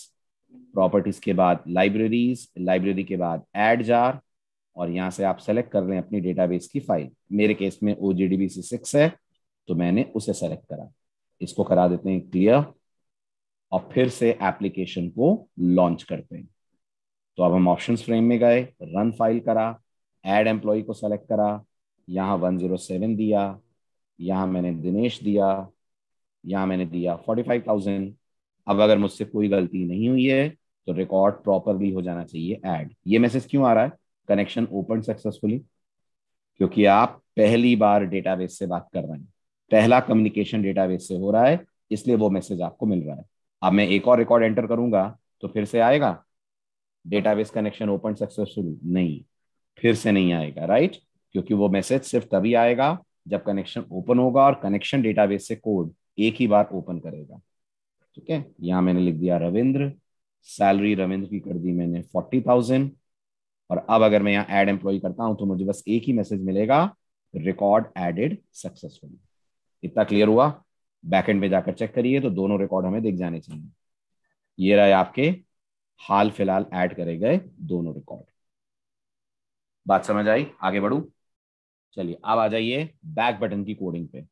Speaker 1: प्रॉपर्टीज के बाद लाइब्रेरीज लाइब्रेरी के बाद एड जार और यहाँ से आप सेलेक्ट कर रहे हैं अपनी डेटाबेस की फाइल मेरे केस में O J D B C six है तो मैंने उसे सेलेक्ट करा इसको करा देते हैं क्लियर और फिर से एप्लीकेशन को लॉन्च करते हैं तो अब हम ऑप्शंस फ्रेम में गए रन फाइल करा एड एम्प्लॉय को सेलेक्ट करा यहाँ वन जीरो सेवन दिया यहाँ मैंने दिनेश दिया यहाँ मैंने दिया फोर्टी फाइव थाउजेंड अब अगर मुझसे कोई गलती नहीं हुई है तो रिकॉर्ड प्रॉपरली हो जाना चाहिए एड ये मैसेज क्यों आ रहा है कनेक्शन ओपन सक्सेसफुली क्योंकि आप पहली बार डेटाबेस से बात कर रहे हैं पहला कम्युनिकेशन डेटाबेस से हो रहा है इसलिए वो मैसेज आपको मिल रहा है अब मैं एक और रिकॉर्ड एंटर करूंगा तो फिर से आएगा डेटाबेस कनेक्शन ओपन सक्सेसफुल नहीं फिर से नहीं आएगा राइट क्योंकि वो मैसेज सिर्फ तभी आएगा जब कनेक्शन ओपन होगा और कनेक्शन डेटाबेस से कोड एक ही बार ओपन करेगा ठीक है यहां मैंने लिख दिया रविंद्र सैलरी रविंद्र की कर दी मैंने फोर्टी थाउजेंड और अब अगर मैं यहाँ एड एम्प्लॉय करता हूं तो मुझे बस एक ही मैसेज मिलेगा रिकॉर्ड एडेड सक्सेसफुल इतना क्लियर हुआ बैकेंड में जाकर चेक करिए तो दोनों रिकॉर्ड हमें दिख जाने चाहिए ये रहे आपके हाल फिलहाल ऐड करे गए दोनों रिकॉर्ड बात समझ आई आगे बढ़ू चलिए अब आ जाइए बैक बटन की कोडिंग पे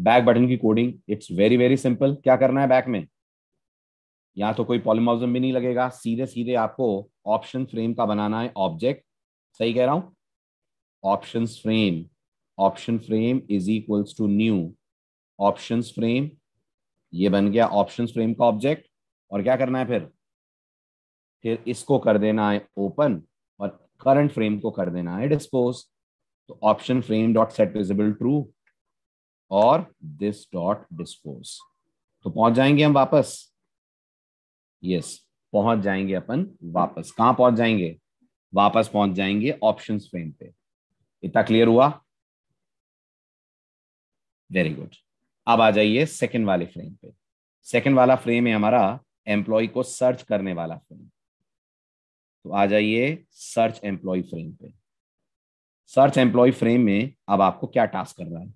Speaker 1: बैक बटन की coding it's very very simple क्या करना है बैक में यहां तो कोई पॉलिमोजम भी नहीं लगेगा सीधे सीधे आपको ऑप्शन फ्रेम का बनाना है ऑब्जेक्ट सही कह रहा हूं option frame option frame is equals to new option frame ये बन गया ऑप्शन फ्रेम का ऑब्जेक्ट और क्या करना है फिर फिर इसको कर देना है ओपन और करंट फ्रेम को कर देना है डिस्पोज तो option frame dot set visible true और दिस डॉट डिस्पोज तो पहुंच जाएंगे हम वापस यस yes, पहुंच जाएंगे अपन वापस कहां पहुंच जाएंगे वापस पहुंच जाएंगे ऑप्शन फ्रेम पे इतना क्लियर हुआ वेरी गुड अब आ जाइए सेकंड वाले फ्रेम पे सेकंड वाला फ्रेम है हमारा एम्प्लॉय को सर्च करने वाला फ्रेम तो आ जाइए सर्च एम्प्लॉय फ्रेम पे सर्च एम्प्लॉय फ्रेम में अब आपको क्या टास्क करना है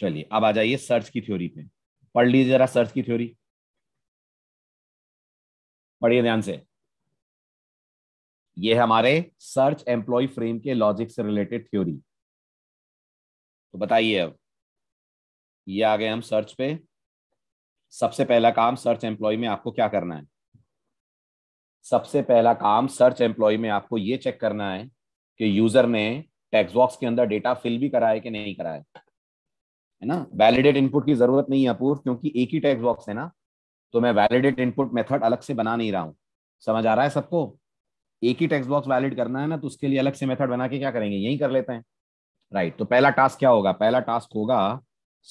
Speaker 2: चलिए अब आ जाइए सर्च की थ्योरी पे पढ़ लीजिए जरा सर्च की थ्योरी पढ़िए ध्यान से ये हमारे सर्च एम्प्लॉय फ्रेम के लॉजिक से रिलेटेड थ्योरी तो बताइए अब
Speaker 1: ये आ गए हम सर्च पे सबसे पहला काम सर्च एम्प्लॉय में आपको क्या करना है सबसे पहला काम सर्च एम्प्लॉय में आपको ये चेक करना है कि यूजर ने बॉक्स के अंदर डेटा फिल भी कराया कि नहीं कराया है ना वैलिडेट इनपुट की जरूरत नहीं है अपूर्व क्योंकि एक ही टेक्स बॉक्स है ना तो मैं वैलिडेट इनपुट मेथड अलग से बना नहीं रहा हूँ समझ आ रहा है सबको एक ही टेक्स बॉक्स वैलिड करना है ना तो उसके लिए अलग से मेथड बना के क्या करेंगे यही कर लेते हैं राइट right, तो पहला टास्क क्या होगा पहला टास्क होगा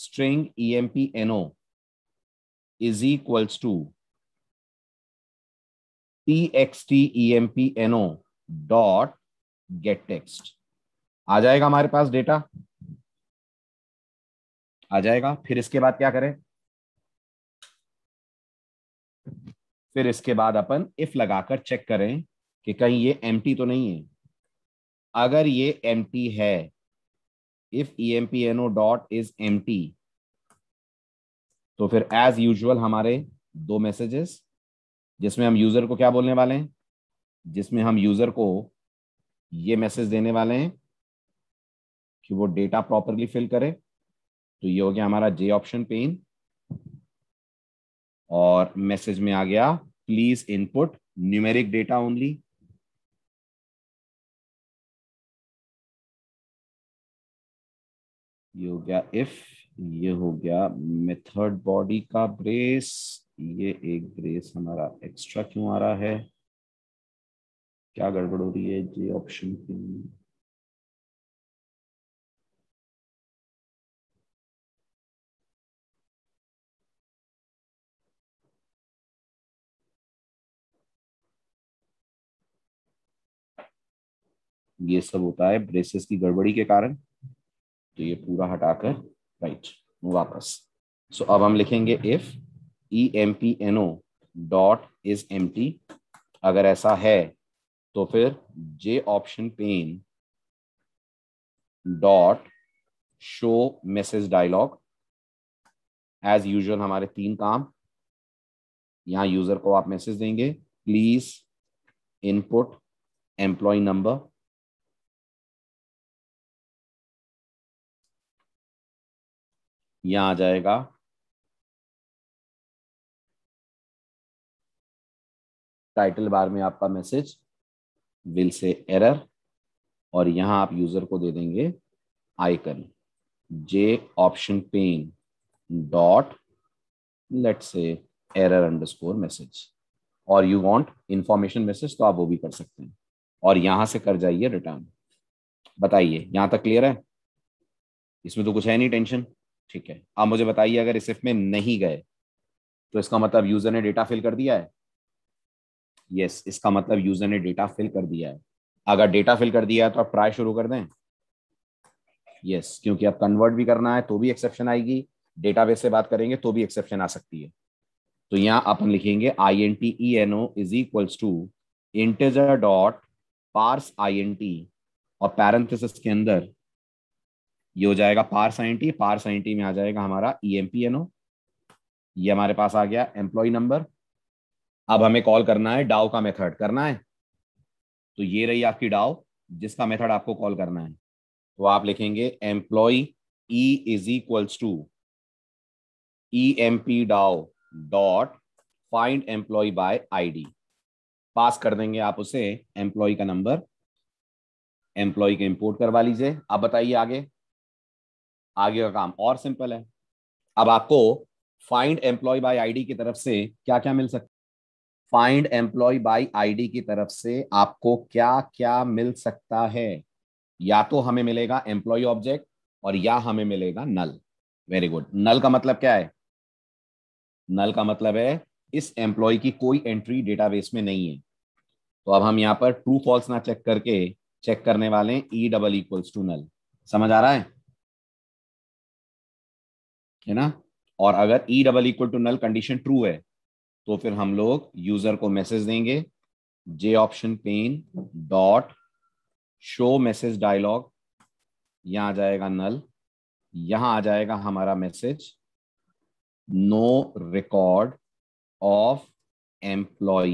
Speaker 2: string E M P N O is equals to T X T E M P N O dot get text आ जाएगा हमारे पास डेटा आ जाएगा फिर इसके बाद क्या करें
Speaker 1: फिर इसके बाद अपन इफ लगाकर चेक करें कि कहीं ये एम तो नहीं है अगर ये एम है if E M P N O dot is M तो फिर एज यूजल हमारे दो मैसेजेस जिसमें हम यूजर को क्या बोलने वाले हैं जिसमें हम यूजर को ये मैसेज देने वाले हैं कि वो डेटा प्रॉपरली फिल करें तो ये हो गया हमारा जे ऑप्शन पेन और मैसेज में आ गया please input numeric data only
Speaker 2: ये हो गया इफ ये हो गया मेथड बॉडी का ब्रेस ये एक ब्रेस हमारा एक्स्ट्रा क्यों आ रहा है क्या गड़बड़ हो रही है जे ऑप्शन पेन ये सब होता है ब्रेसेस की गड़बड़ी के कारण तो ये पूरा हटाकर
Speaker 1: राइट वापस सो so, अब हम लिखेंगे if E M P N O dot is M अगर ऐसा है तो फिर J option
Speaker 2: pane dot show message dialog as usual हमारे तीन काम यहां यूजर को आप मैसेज देंगे प्लीज इनपुट एम्प्लॉय नंबर यहां आ जाएगा टाइटल बार में आपका मैसेज
Speaker 1: विल से एरर और यहां आप यूजर को दे देंगे icon J option pane dot let से एरर अंडरस्कोर मैसेज और यू वांट इंफॉर्मेशन मैसेज तो आप वो भी कर सकते हैं और यहां से कर जाइए रिटर्न बताइए यहां तक क्लियर है इसमें तो कुछ है नहीं टेंशन ठीक है आप मुझे बताइए अगर इस में नहीं गए तो इसका मतलब यूजर ने डेटा फिल कर दिया है यस yes, इसका मतलब यूजर ने डेटा फिल कर दिया है अगर डेटा फिल कर दिया है तो आप ट्राई शुरू कर दें यस yes, क्योंकि आप कन्वर्ट भी करना है तो भी एक्सेप्शन आएगी डेटाबेस से बात करेंगे तो भी एक्सेप्शन आ सकती है तो आप अपन लिखेंगे I N T E N O is equals to integer dot parse I N T और पैरेंथिस के अंदर ये हो जाएगा पार साइन टी पार साइन टी में आ जाएगा हमारा E M P N O ये हमारे पास आ गया एम्प्लॉय नंबर अब हमें कॉल करना है डाओ का मेथड करना है तो ये रही आपकी डाओ जिसका मेथड आपको कॉल करना है तो आप लिखेंगे employ E is equals to E M P DAO dot find employ by ID pass कर देंगे आप उसे एम्प्लॉय का नंबर एम्प्लॉय का इंपोर्ट करवा लीजिए आप बताइए आगे आगे का काम और सिंपल है अब आपको फाइंड एम्प्लॉय बाय आईडी की तरफ से क्या क्या मिल सकता फाइंड एम्प्लॉय बाय आईडी की तरफ से आपको क्या क्या मिल सकता है या तो हमें मिलेगा एम्प्लॉय ऑब्जेक्ट और या हमें मिलेगा नल वेरी गुड नल का मतलब क्या है नल का मतलब है इस एम्प्लॉय की कोई एंट्री डेटाबेस में नहीं है तो अब हम यहां पर ट्रू फॉल्स ना चेक करके चेक करने वाले E double equals to null समझ आ रहा है है ना और अगर E double equal to null condition true है तो फिर हम लोग यूजर को मैसेज देंगे J option pane dot show message dialog यहां आ जाएगा नल यहां आ जाएगा
Speaker 2: हमारा message no record of employ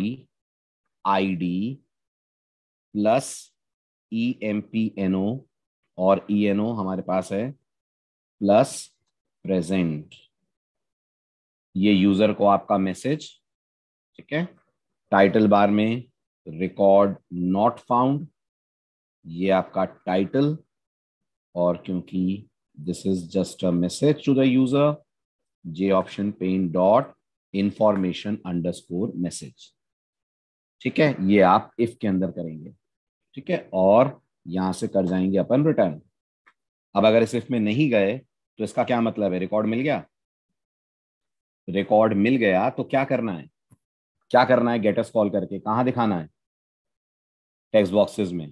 Speaker 2: ID plus
Speaker 1: E M P N O और ई एन ओ हमारे पास है प्लस प्रेजेंट ये यूजर को आपका मैसेज ठीक है टाइटल बार में रिकॉर्ड नॉट फाउंड ये आपका टाइटल और क्योंकि this is just a message to the user J option pane dot information underscore message ठीक है ये आप इफ के अंदर करेंगे ठीक है और यहां से कर जाएंगे अपन रिटर्न अब अगर इस इफ में नहीं गए तो इसका क्या मतलब है रिकॉर्ड मिल गया रिकॉर्ड मिल गया तो क्या करना है क्या करना है गेटस कॉल करके कहा दिखाना है टेक्स्ट बॉक्सेस में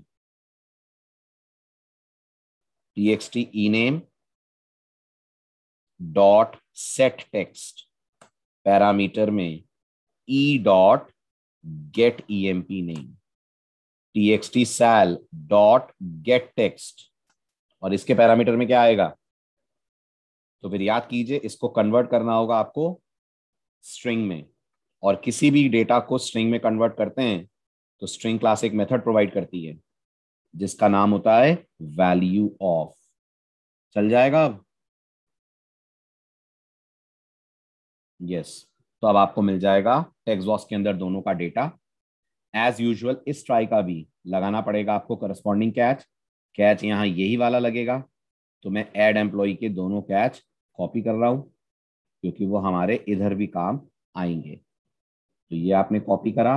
Speaker 2: E name dot set text parameter में E
Speaker 1: dot get P name T sal dot get text और इसके पैरामीटर में क्या आएगा तो फिर याद कीजिए इसको कन्वर्ट करना होगा आपको स्ट्रिंग में और किसी भी डेटा को स्ट्रिंग में कन्वर्ट करते हैं तो स्ट्रिंग क्लास एक मेथड प्रोवाइड करती है
Speaker 2: जिसका नाम होता है वैल्यू ऑफ चल जाएगा अब यस तो अब आपको मिल जाएगा टेक्सबॉक्स
Speaker 1: के अंदर दोनों का डेटा एज यूजुअल इस ट्राई का भी लगाना पड़ेगा आपको करस्पॉन्डिंग कैच कैच यहां यही वाला लगेगा तो मैं एड एम्प्लॉय के दोनों कैच कॉपी कर रहा हूं क्योंकि वो हमारे इधर भी काम आएंगे तो ये आपने कॉपी करा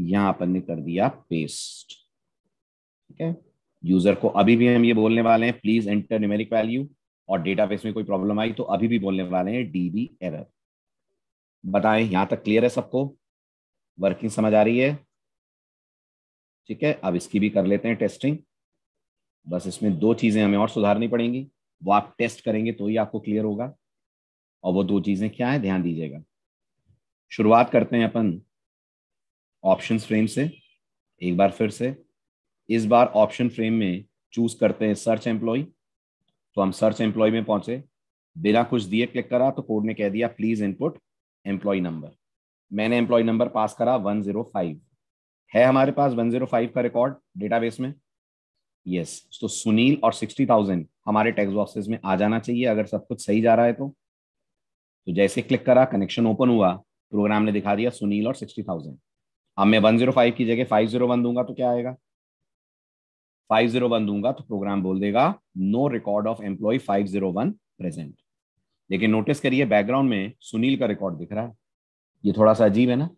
Speaker 1: यहां अपन ने कर दिया पेस्ट ठीक है यूजर को अभी भी हम ये बोलने वाले हैं प्लीज एंटर न्यूमेरिक वैल्यू और डेटाबेस में कोई प्रॉब्लम आई तो अभी भी बोलने वाले हैं डीबी एरर बताएं यहां तक क्लियर है सबको वर्किंग समझ आ रही है ठीक है अब इसकी भी कर लेते हैं टेस्टिंग बस इसमें दो चीज़ें हमें और सुधारनी पड़ेंगी वो आप टेस्ट करेंगे तो ही आपको क्लियर होगा और वो दो चीजें क्या है ध्यान दीजिएगा शुरुआत करते हैं अपन ऑप्शन फ्रेम से एक बार फिर से इस बार ऑप्शन फ्रेम में चूज करते हैं सर्च एम्प्लॉय तो हम सर्च एम्प्लॉय में पहुंचे बिना कुछ दिए क्लिक करा तो कोड ने कह दिया प्लीज इनपुट एम्प्लॉय नंबर मैंने एम्प्लॉय नंबर पास करा 105 है हमारे पास 105 का रिकॉर्ड डेटाबेस में यस yes. तो सुनील और 60,000 हमारे टेक्स बॉक्सेस में आ जाना चाहिए अगर सब कुछ सही जा रहा है तो तो जैसे क्लिक करा कनेक्शन ओपन हुआ प्रोग्राम ने दिखा दिया सुनील और सिक्सटी थाउजेंड अब मैं वन जीरो फाइव की जगह फाइव जीरो वन दूंगा तो क्या आएगा फाइव जीरो वन दूंगा तो प्रोग्राम बोल देगा no record of employ five zero one present लेकिन नोटिस करिए बैकग्राउंड में सुनील का रिकॉर्ड दिख रहा है ये थोड़ा सा अजीब है ना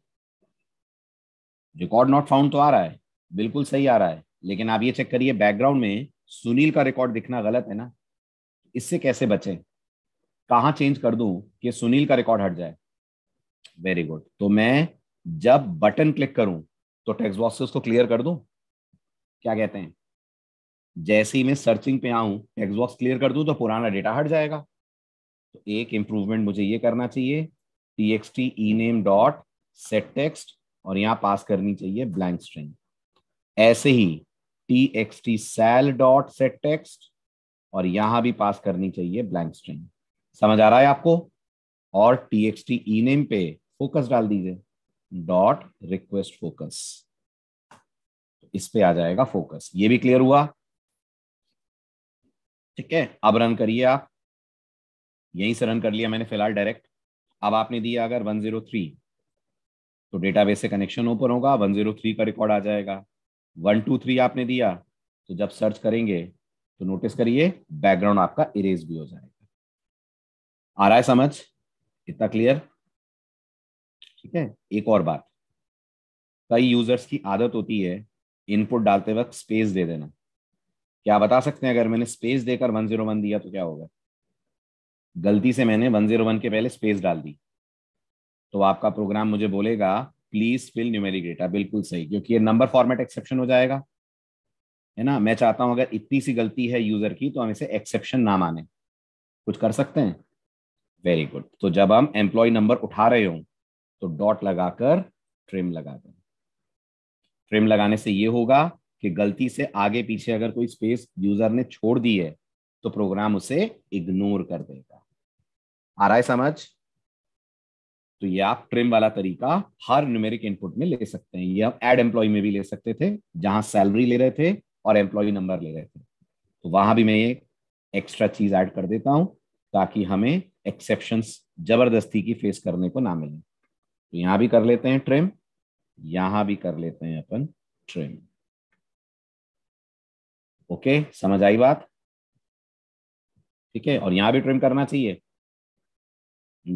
Speaker 1: रिकॉर्ड नॉट फाउंड तो आ रहा है बिल्कुल सही आ रहा है लेकिन आप ये चेक करिए बैकग्राउंड में सुनील का रिकॉर्ड दिखना गलत है ना इससे कैसे बचे कहा चेंज कर दूं कि सुनील का रिकॉर्ड हट जाए वेरी गुड तो मैं जब बटन क्लिक करूं तो टेक्स्ट बॉक्स से उसको क्लियर कर दूं क्या कहते हैं जैसे ही मैं सर्चिंग पे आऊं टेक्स्ट बॉक्स क्लियर कर दूं तो पुराना डेटा हट जाएगा तो एक इंप्रूवमेंट मुझे ये करना चाहिए T X T E name dot set text और यहां पास करनी चाहिए ब्लैंक स्ट्रिंग ऐसे ही txt cell dot set text और यहां भी पास करनी चाहिए ब्लैंक स्ट्रिंग समझ आ रहा है आपको और txt ename पे फोकस डाल दीजिए
Speaker 2: डॉट रिक्वेस्ट फोकस इस पे आ जाएगा फोकस ये भी क्लियर हुआ ठीक है अब रन करिए आप
Speaker 1: यहीं से रन कर लिया मैंने फिलहाल डायरेक्ट अब आपने दिया अगर 103 तो डेटाबेस से कनेक्शन ओपन होगा 103 का रिकॉर्ड आ जाएगा वन टू थ्री आपने दिया तो जब सर्च करेंगे तो नोटिस करिए बैकग्राउंड आपका इरेज भी हो जाएगा
Speaker 2: आ रहा है समझ इतना क्लियर ठीक है एक और बात कई यूजर्स की आदत होती है इनपुट डालते वक्त स्पेस
Speaker 1: दे देना क्या बता सकते हैं अगर मैंने स्पेस देकर 101 दिया तो क्या होगा गलती से मैंने 101 के पहले स्पेस डाल दी तो आपका प्रोग्राम मुझे बोलेगा प्लीज फिल न्यूमेरिक डेटा बिल्कुल सही क्योंकि ये नंबर फॉर्मेट एक्सेप्शन हो जाएगा है ना मैं चाहता हूं अगर इतनी सी गलती है यूजर की तो हम इसे एक्सेप्शन ना माने कुछ कर सकते हैं वेरी गुड तो जब हम एम्प्लॉय नंबर उठा रहे हो तो डॉट लगाकर ट्रिम लगा दें ट्रिम लगाने से ये होगा कि गलती से आगे पीछे अगर कोई स्पेस यूजर ने छोड़ दी है तो प्रोग्राम उसे इग्नोर कर देगा आ रहा है समझ तो ये आप ट्रिम वाला तरीका हर न्यूमेरिक इनपुट में ले सकते हैं ये आप एड एम्प्लॉय में भी ले सकते थे जहां सैलरी ले रहे थे और एम्प्लॉय नंबर ले रहे थे तो वहां भी मैं ये एक्स्ट्रा चीज ऐड कर देता हूं ताकि हमें एक्सेप्शन जबरदस्ती की फेस करने को ना मिले तो यहां भी कर
Speaker 2: लेते हैं ट्रिम यहां भी कर लेते हैं अपन ट्रिम ओके समझ आई बात ठीक है और यहां भी ट्रिम करना चाहिए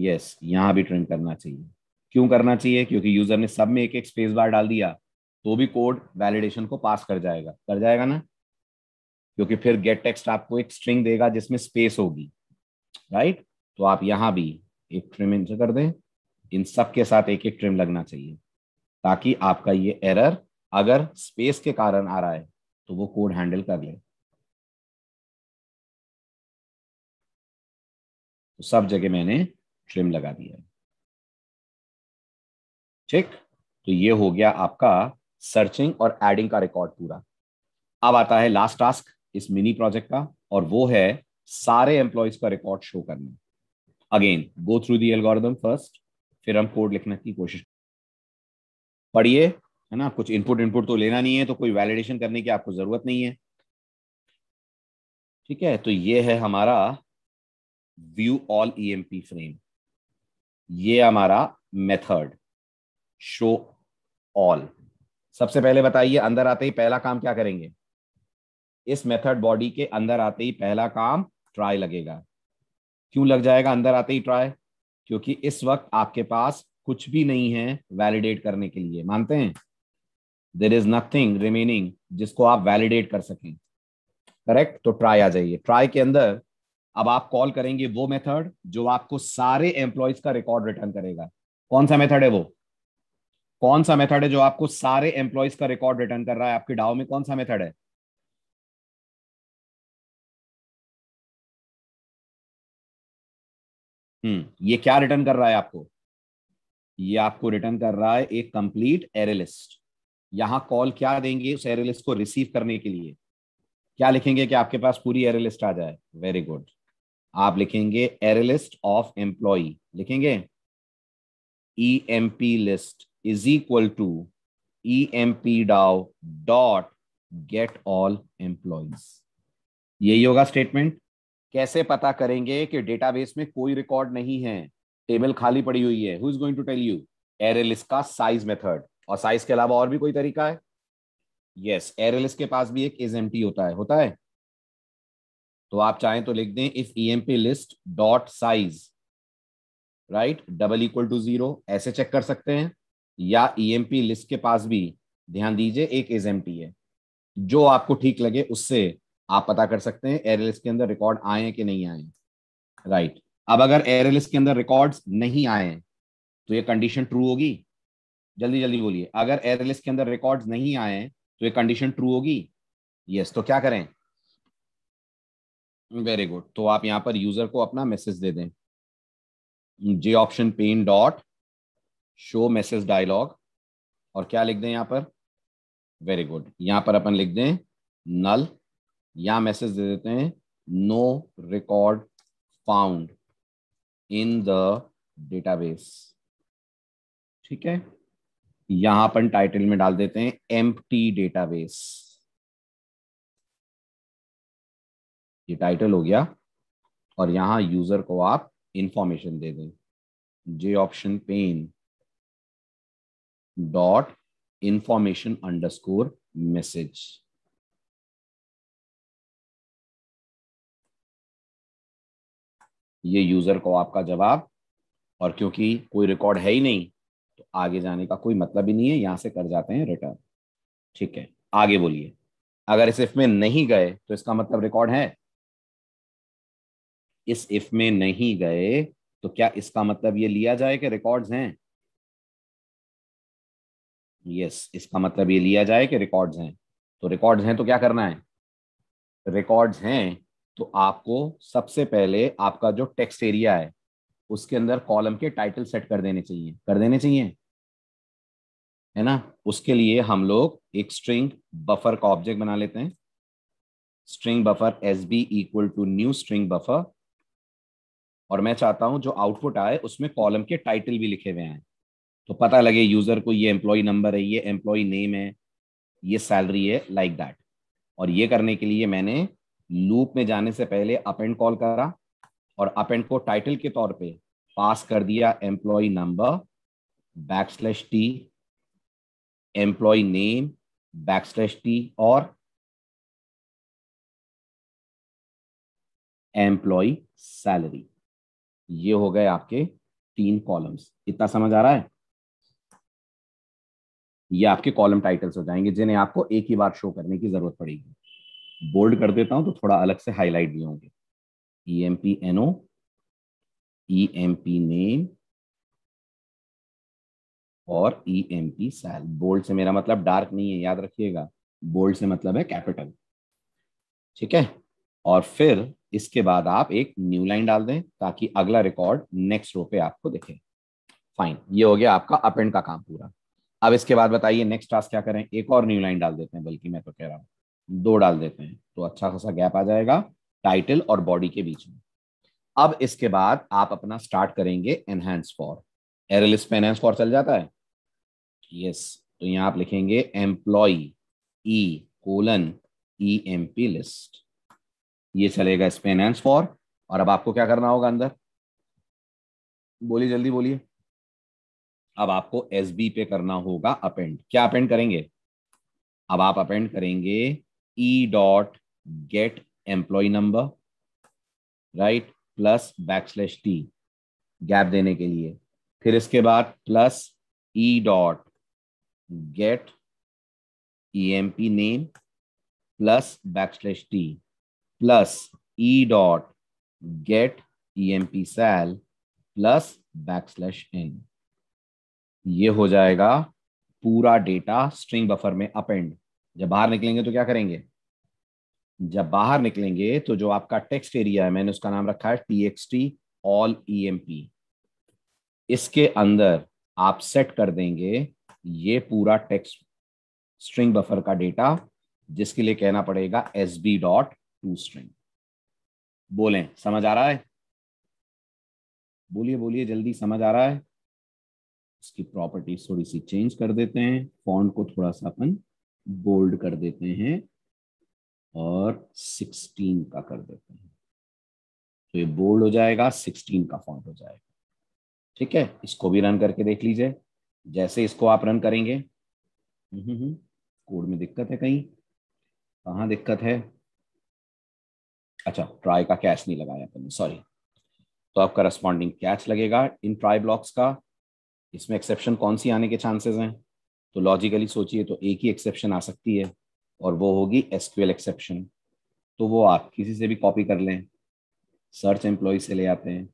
Speaker 2: यस यहां भी ट्रिम करना चाहिए क्यों करना चाहिए
Speaker 1: क्योंकि यूजर ने सब में एक एक स्पेस बार डाल दिया तो भी कोड वैलिडेशन को पास कर जाएगा कर जाएगा ना क्योंकि फिर गेट टेक्स्ट आपको एक स्ट्रिंग देगा जिसमें स्पेस होगी राइट तो आप यहां भी एक ट्रिम इंटर कर दें इन सब के साथ एक एक ट्रिम
Speaker 2: लगना चाहिए ताकि आपका ये एरर अगर स्पेस के कारण आ रहा है तो वो कोड हैंडल कर ले तो सब जगह मैंने ट्रिम लगा दिया ठीक तो ये हो गया आपका सर्चिंग और एडिंग का रिकॉर्ड पूरा
Speaker 1: अब आता है लास्ट टास्क इस मिनी प्रोजेक्ट का और वो है सारे एम्प्लॉयज का रिकॉर्ड शो करना again go through the algorithm first फिर हम कोड लिखने की कोशिश
Speaker 2: पढ़िए है ना कुछ इनपुट इनपुट तो लेना नहीं है तो कोई वैलिडेशन करने की आपको जरूरत नहीं है ठीक है तो ये है हमारा view all E M P frame ये हमारा मेथड
Speaker 1: शो ऑल सबसे पहले बताइए अंदर आते ही पहला काम क्या करेंगे इस मेथड बॉडी के अंदर आते ही पहला काम ट्राई लगेगा क्यों लग जाएगा अंदर आते ही ट्राई क्योंकि इस वक्त आपके पास कुछ भी नहीं है वैलिडेट करने के लिए मानते हैं देर इज नथिंग रिमेनिंग जिसको आप वैलिडेट कर सकें करेक्ट तो ट्राई आ जाइए ट्राई के अंदर अब आप कॉल करेंगे वो मेथड जो आपको सारे एम्प्लॉयज का रिकॉर्ड रिटर्न करेगा कौन सा मेथड है वो
Speaker 2: कौन सा मेथड है जो आपको सारे एम्प्लॉयज का रिकॉर्ड रिटर्न कर रहा है आपके डाव में कौन सा मेथड है
Speaker 1: हम्म ये क्या रिटर्न कर रहा है आपको ये आपको रिटर्न कर रहा है एक कंप्लीट एरे लिस्ट यहां कॉल क्या देंगे उस एरे लिस्ट को रिसीव करने के लिए क्या लिखेंगे कि आपके पास पूरी एरे लिस्ट आ जाए वेरी गुड आप लिखेंगे एरेलिस्ट ऑफ एम्प्लॉ लिखेंगे E M P list is equal to E M P DAO dot get all employees यही होगा स्टेटमेंट कैसे पता करेंगे कि डेटाबेस में कोई रिकॉर्ड नहीं है टेबल खाली पड़ी हुई है who is going to tell you array list का साइज मेथड और साइज के अलावा और भी कोई तरीका है यस yes, एरेलिस्ट के पास भी एक एज होता है होता है तो आप चाहें तो लिख दें if E M P list dot size right double equal to zero ऐसे चेक कर सकते हैं या ई एम पी लिस्ट के पास भी ध्यान दीजिए एक एज एम टी है जो आपको ठीक लगे उससे आप पता कर सकते हैं एयरलिस के अंदर रिकॉर्ड आए कि नहीं आए राइट right. अब अगर एयरलिस के अंदर रिकॉर्ड नहीं आए तो ये कंडीशन ट्रू होगी जल्दी जल्दी बोलिए अगर एयरलिस के अंदर रिकॉर्ड नहीं आए तो ये कंडीशन ट्रू होगी यस yes, तो क्या करें वेरी गुड तो आप यहाँ पर यूजर को अपना मैसेज दे दें J option pane dot show message dialog और क्या लिख दें यहाँ पर वेरी गुड यहाँ पर अपन लिख दें नल या मैसेज दे देते हैं no record found in the database ठीक है
Speaker 2: यहां अपन टाइटल में डाल देते हैं एम्प्टी डेटाबेस ये टाइटल हो गया और यहाँ यूजर को आप इंफॉर्मेशन दे दें J option pane
Speaker 1: dot information underscore message ये यूजर को आपका जवाब और क्योंकि कोई रिकॉर्ड है ही नहीं तो आगे जाने का कोई मतलब ही नहीं है यहां से कर जाते हैं रिटर्न ठीक है आगे बोलिए अगर इस इफ में नहीं गए तो इसका मतलब रिकॉर्ड है इस इफ में नहीं गए तो क्या इसका मतलब ये लिया जाए कि रिकॉर्ड्स हैं यस yes, इसका मतलब ये लिया जाए कि रिकॉर्ड्स हैं तो रिकॉर्ड्स हैं तो क्या करना है रिकॉर्ड्स हैं तो आपको सबसे पहले आपका जो टेक्स्ट एरिया है उसके अंदर कॉलम के टाइटल सेट कर देने चाहिए कर देने चाहिए है ना उसके लिए हम लोग एक स्ट्रिंग बफर का ऑब्जेक्ट बना लेते हैं string buffer S B equal to new string buffer और मैं चाहता हूं जो आउटपुट आए उसमें कॉलम के टाइटल भी लिखे हुए हैं तो पता लगे यूजर को ये एम्प्लॉय नंबर है ये एम्प्लॉय नेम है ये सैलरी है लाइक दैट और ये करने के लिए मैंने लूप में जाने से पहले अप एंड कॉल करा और अप एंड को टाइटल के तौर पे पास कर दिया employ number back slash
Speaker 2: T employ name back slash T और एम्प्लॉय सैलरी
Speaker 1: ये हो गए आपके तीन कॉलम्स इतना समझ आ रहा है ये आपके कॉलम टाइटल्स हो जाएंगे जिन्हें आपको एक ही बार शो करने की जरूरत पड़ेगी
Speaker 2: बोल्ड कर देता हूं तो थोड़ा अलग से हाईलाइट भी होंगे E M P N O E M P name और E M P cell bold से मेरा मतलब डार्क नहीं है याद रखिएगा बोल्ड से मतलब है कैपिटल
Speaker 1: ठीक है और फिर इसके बाद आप एक न्यू लाइन डाल दें ताकि अगला रिकॉर्ड नेक्स्ट रो पे आपको दिखे फाइन ये हो गया आपका अप एंड का काम पूरा अब इसके बाद बताइए नेक्स्ट टास्क क्या करें एक और न्यू लाइन डाल देते हैं बल्कि मैं तो कह रहा हूँ दो डाल देते हैं तो अच्छा खासा गैप आ जाएगा टाइटल और बॉडी के बीच में अब इसके बाद आप अपना स्टार्ट करेंगे एनहेंस फॉर एरलिस पे एनहेंस फॉर चल जाता है यस तो यहाँ आप लिखेंगे employ E colon E M P list ये चलेगा इस एनहेंस फॉर और अब आपको क्या करना होगा
Speaker 2: अंदर बोलिए जल्दी बोलिए अब आपको एस बी पे करना होगा अपेंड क्या अपेंड करेंगे अब आप अपेंड करेंगे
Speaker 1: E dot get employ number right plus backslash T gap देने के लिए फिर इसके बाद plus E
Speaker 2: dot get E M P name plus backslash T plus E dot get
Speaker 1: EMP cell plus slash N ये हो जाएगा पूरा डेटा स्ट्रिंग बफर में अपेंड जब बाहर निकलेंगे तो क्या करेंगे जब बाहर निकलेंगे तो जो आपका टेक्स्ट एरिया है मैंने उसका नाम रखा है T X T all E M P इसके अंदर आप सेट कर देंगे ये पूरा टेक्स्ट स्ट्रिंग बफर का डेटा जिसके लिए कहना
Speaker 2: पड़ेगा S B dot to string बोलें समझ आ रहा है बोलिए बोलिए जल्दी समझ आ रहा है इसकी प्रॉपर्टी थोड़ी
Speaker 1: सी चेंज कर देते हैं फॉन्ट को थोड़ा सा अपन बोल्ड कर देते हैं और 16 का कर देते हैं तो ये बोल्ड हो जाएगा 16 का फॉन्ट हो जाएगा ठीक है इसको भी रन करके देख लीजिए जैसे इसको आप रन करेंगे कोड हम्म, हम्म, हम्म। में दिक्कत है कहीं कहाँ दिक्कत है अच्छा ट्राई का कैच नहीं लगाया तुमने सॉरी तो आपका रेस्पॉन्डिंग कैच अच्छा लगेगा इन ट्राई ब्लॉक्स का इसमें एक्सेप्शन कौन सी आने के चांसेस हैं तो लॉजिकली सोचिए तो एक ही एक्सेप्शन आ सकती है और वो होगी एसक्यूएल एक्सेप्शन तो वो आप किसी से भी कॉपी कर लें सर्च एम्प्लॉय से ले आते हैं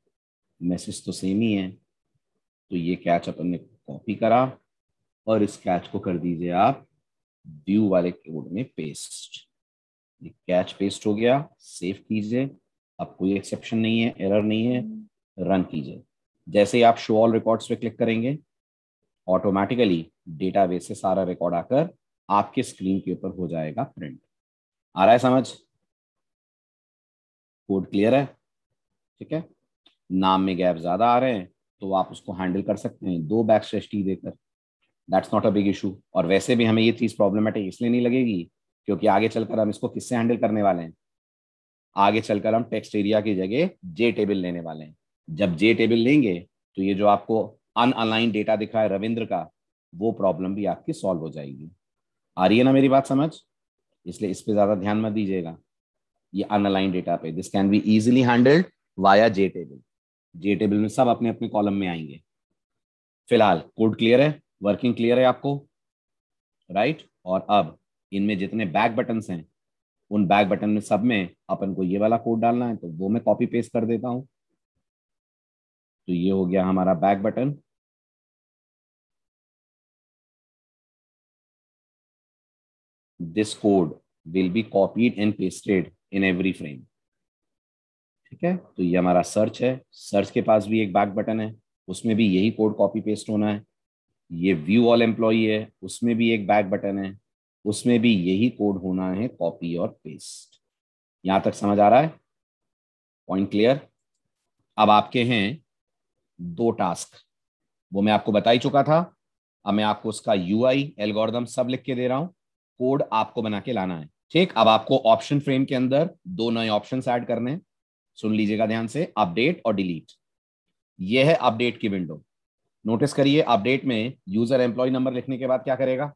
Speaker 1: मैसेज तो सेम ही है तो ये कैच अपन ने कॉपी करा और इस कैच को कर दीजिए आप व्यू वाले कोड में पेस्ट ये कैच पेस्ट हो गया सेव कीजिए अब कोई एक्सेप्शन नहीं है एरर नहीं है रन कीजिए जैसे ही आप शो ऑल रिकॉर्ड्स पे क्लिक करेंगे ऑटोमेटिकली डेटाबेस से सारा रिकॉर्ड आकर आपके स्क्रीन के ऊपर हो जाएगा प्रिंट आ रहा है समझ कोड क्लियर है ठीक है नाम में गैप ज्यादा आ रहे हैं तो आप उसको हैंडल कर सकते हैं दो बैक स्ट्रेच टी देकर that's not a big issue और वैसे भी हमें ये चीज़ प्रॉब्लमेटिक इसलिए नहीं लगेगी क्योंकि आगे चलकर हम इसको किससे हैंडल करने वाले हैं आगे चलकर हम टेक्स्ट एरिया की जगह जे टेबल लेने वाले हैं जब जे टेबल लेंगे तो ये जो आपको अनअलाइन डेटा दिख रहा है रविंद्र का वो प्रॉब्लम भी आपकी सॉल्व हो जाएगी आ रही है ना मेरी बात समझ इसलिए इस पर ज्यादा ध्यान मत दीजिएगा ये अनअलाइन डेटा पे this can be easily handled via J table J table में सब अपने अपने कॉलम में आएंगे फिलहाल कोड क्लियर है वर्किंग क्लियर है आपको राइट right? और अब इनमें जितने बैक बटन हैं
Speaker 2: उन बैक बटन में सब में अपन को ये वाला कोड डालना है तो वो मैं कॉपी पेस्ट कर देता हूं तो ये हो गया हमारा back button this code will be copied and pasted in every frame ठीक है तो ये हमारा सर्च
Speaker 1: है सर्च के पास भी एक बैक बटन है उसमें भी यही कोड कॉपी पेस्ट होना है ये व्यू ऑल एम्प्लॉई है उसमें भी एक बैक बटन है उसमें भी यही कोड होना है कॉपी और पेस्ट यहां तक समझ आ रहा है पॉइंट क्लियर अब आपके हैं दो टास्क वो मैं आपको बता ही चुका था अब मैं आपको उसका यू आई एल्गोरिदम सब लिख के दे रहा हूं कोड आपको बना के लाना है ठीक अब आपको ऑप्शन फ्रेम के अंदर दो नए ऑप्शन ऐड करने हैं सुन लीजिएगा ध्यान से अपडेट और डिलीट यह है अपडेट की विंडो नोटिस करिए अपडेट में यूजर एम्प्लॉय नंबर लिखने के बाद क्या करेगा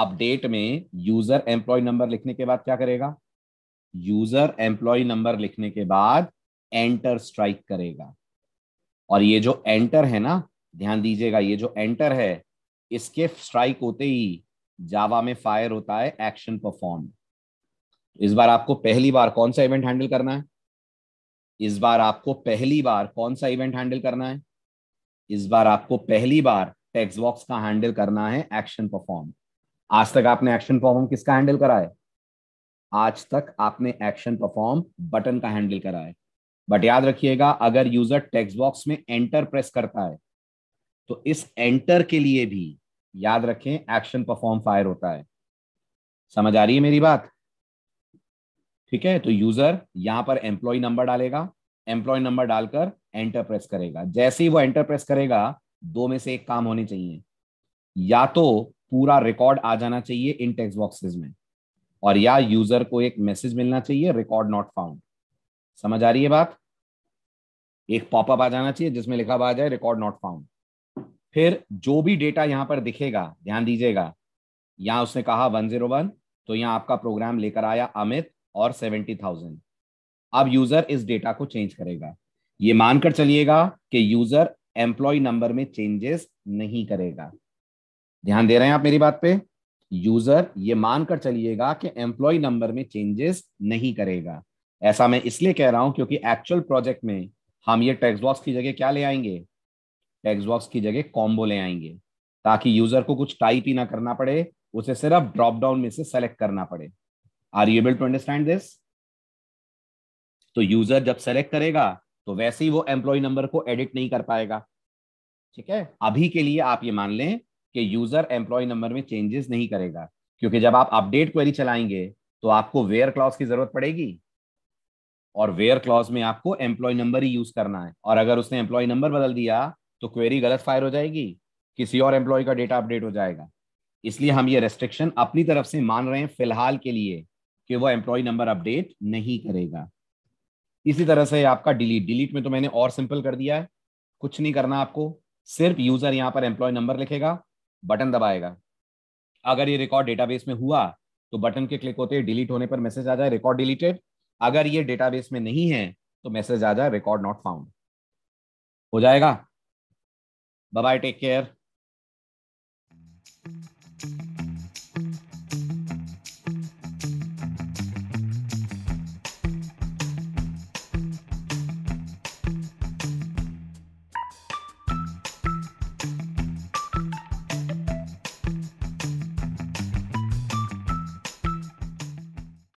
Speaker 1: अपडेट में यूजर एम्प्लॉय नंबर लिखने के बाद क्या करेगा यूजर एम्प्लॉय नंबर लिखने के बाद एंटर स्ट्राइक करेगा और ये जो एंटर है ना ध्यान दीजिएगा ये जो एंटर है इसके स्ट्राइक होते ही जावा में फायर होता है एक्शन परफॉर्म इस बार आपको पहली बार कौन सा इवेंट हैंडल करना है इस बार आपको पहली बार कौन सा इवेंट हैंडल करना है इस बार आपको पहली बार टेक्स्ट बॉक्स का हैंडल करना है एक्शन परफॉर्म आज तक आपने एक्शन परफॉर्म किसका हैंडल करा है आज तक आपने एक्शन परफॉर्म बटन का हैंडल करा है बट याद रखिएगा अगर यूजर टेक्स्ट बॉक्स में एंटर प्रेस करता है तो इस एंटर के लिए भी याद रखें एक्शन परफॉर्म फायर होता है समझ आ रही है मेरी बात ठीक है तो यूजर यहां पर एम्प्लॉय नंबर डालेगा एम्प्लॉय नंबर डालकर एंटर प्रेस करेगा जैसे ही वो एंटर प्रेस करेगा दो में से एक काम होने चाहिए या तो पूरा रिकॉर्ड आ जाना चाहिए इन टेक्स्ट बॉक्सेस में और या यूजर को एक मैसेज मिलना चाहिए रिकॉर्ड नॉट फाउंड समझ आ रही है बात एक पॉपअप आ जाना चाहिए जिसमें लिखा हुआ आ जाए रिकॉर्ड नॉट फाउंड फिर जो भी डेटा यहां पर दिखेगा ध्यान दीजिएगा यहां उसने कहा वन जीरो वन तो यहां आपका प्रोग्राम लेकर आया अमित और सेवेंटी थाउजेंड अब यूजर इस डेटा को चेंज करेगा ये मानकर चलिएगा कि यूजर एम्प्लॉय नंबर में चेंजेस नहीं करेगा ध्यान दे रहे हैं आप मेरी बात पे यूजर ये मानकर चलिएगा कि एम्प्लॉय नंबर में चेंजेस नहीं करेगा ऐसा मैं इसलिए कह रहा हूं क्योंकि एक्चुअल प्रोजेक्ट में हम ये टेक्स्ट बॉक्स की जगह क्या ले आएंगे टेक्स्ट बॉक्स की जगह कॉम्बो ले आएंगे ताकि यूजर को कुछ टाइप ही ना करना पड़े उसे सिर्फ ड्रॉप डाउन में से सेलेक्ट करना पड़े are you able to understand this तो यूजर जब सेलेक्ट करेगा तो वैसे ही वो एम्प्लॉय नंबर को एडिट नहीं कर पाएगा ठीक है अभी के लिए आप ये मान लें कि यूजर एम्प्लॉय नंबर में चेंजेस नहीं करेगा क्योंकि जब आप अपडेट क्वेरी चलाएंगे तो आपको वेयर क्लॉज की जरूरत पड़ेगी और वेयर क्लॉज में आपको एम्प्लॉय नंबर ही यूज करना है और अगर उसने एम्प्लॉय नंबर बदल दिया तो क्वेरी गलत फायर हो जाएगी किसी और एम्प्लॉय का डेटा अपडेट हो जाएगा इसलिए हम ये रेस्ट्रिक्शन अपनी तरफ से मान रहे हैं फिलहाल के लिए कि वो एम्प्लॉय नंबर अपडेट नहीं करेगा इसी तरह से आपका डिलीट डिलीट में तो मैंने और सिंपल कर दिया है कुछ नहीं करना आपको सिर्फ यूजर यहाँ पर एम्प्लॉय नंबर लिखेगा बटन दबाएगा अगर ये रिकॉर्ड डेटाबेस में हुआ तो बटन के क्लिक होते डिलीट होने पर मैसेज आ जाए रिकॉर्ड डिलीटेड अगर ये डेटाबेस में नहीं है तो मैसेज आ जाए
Speaker 2: रिकॉर्ड नॉट फाउंड हो जाएगा बाय टेक केयर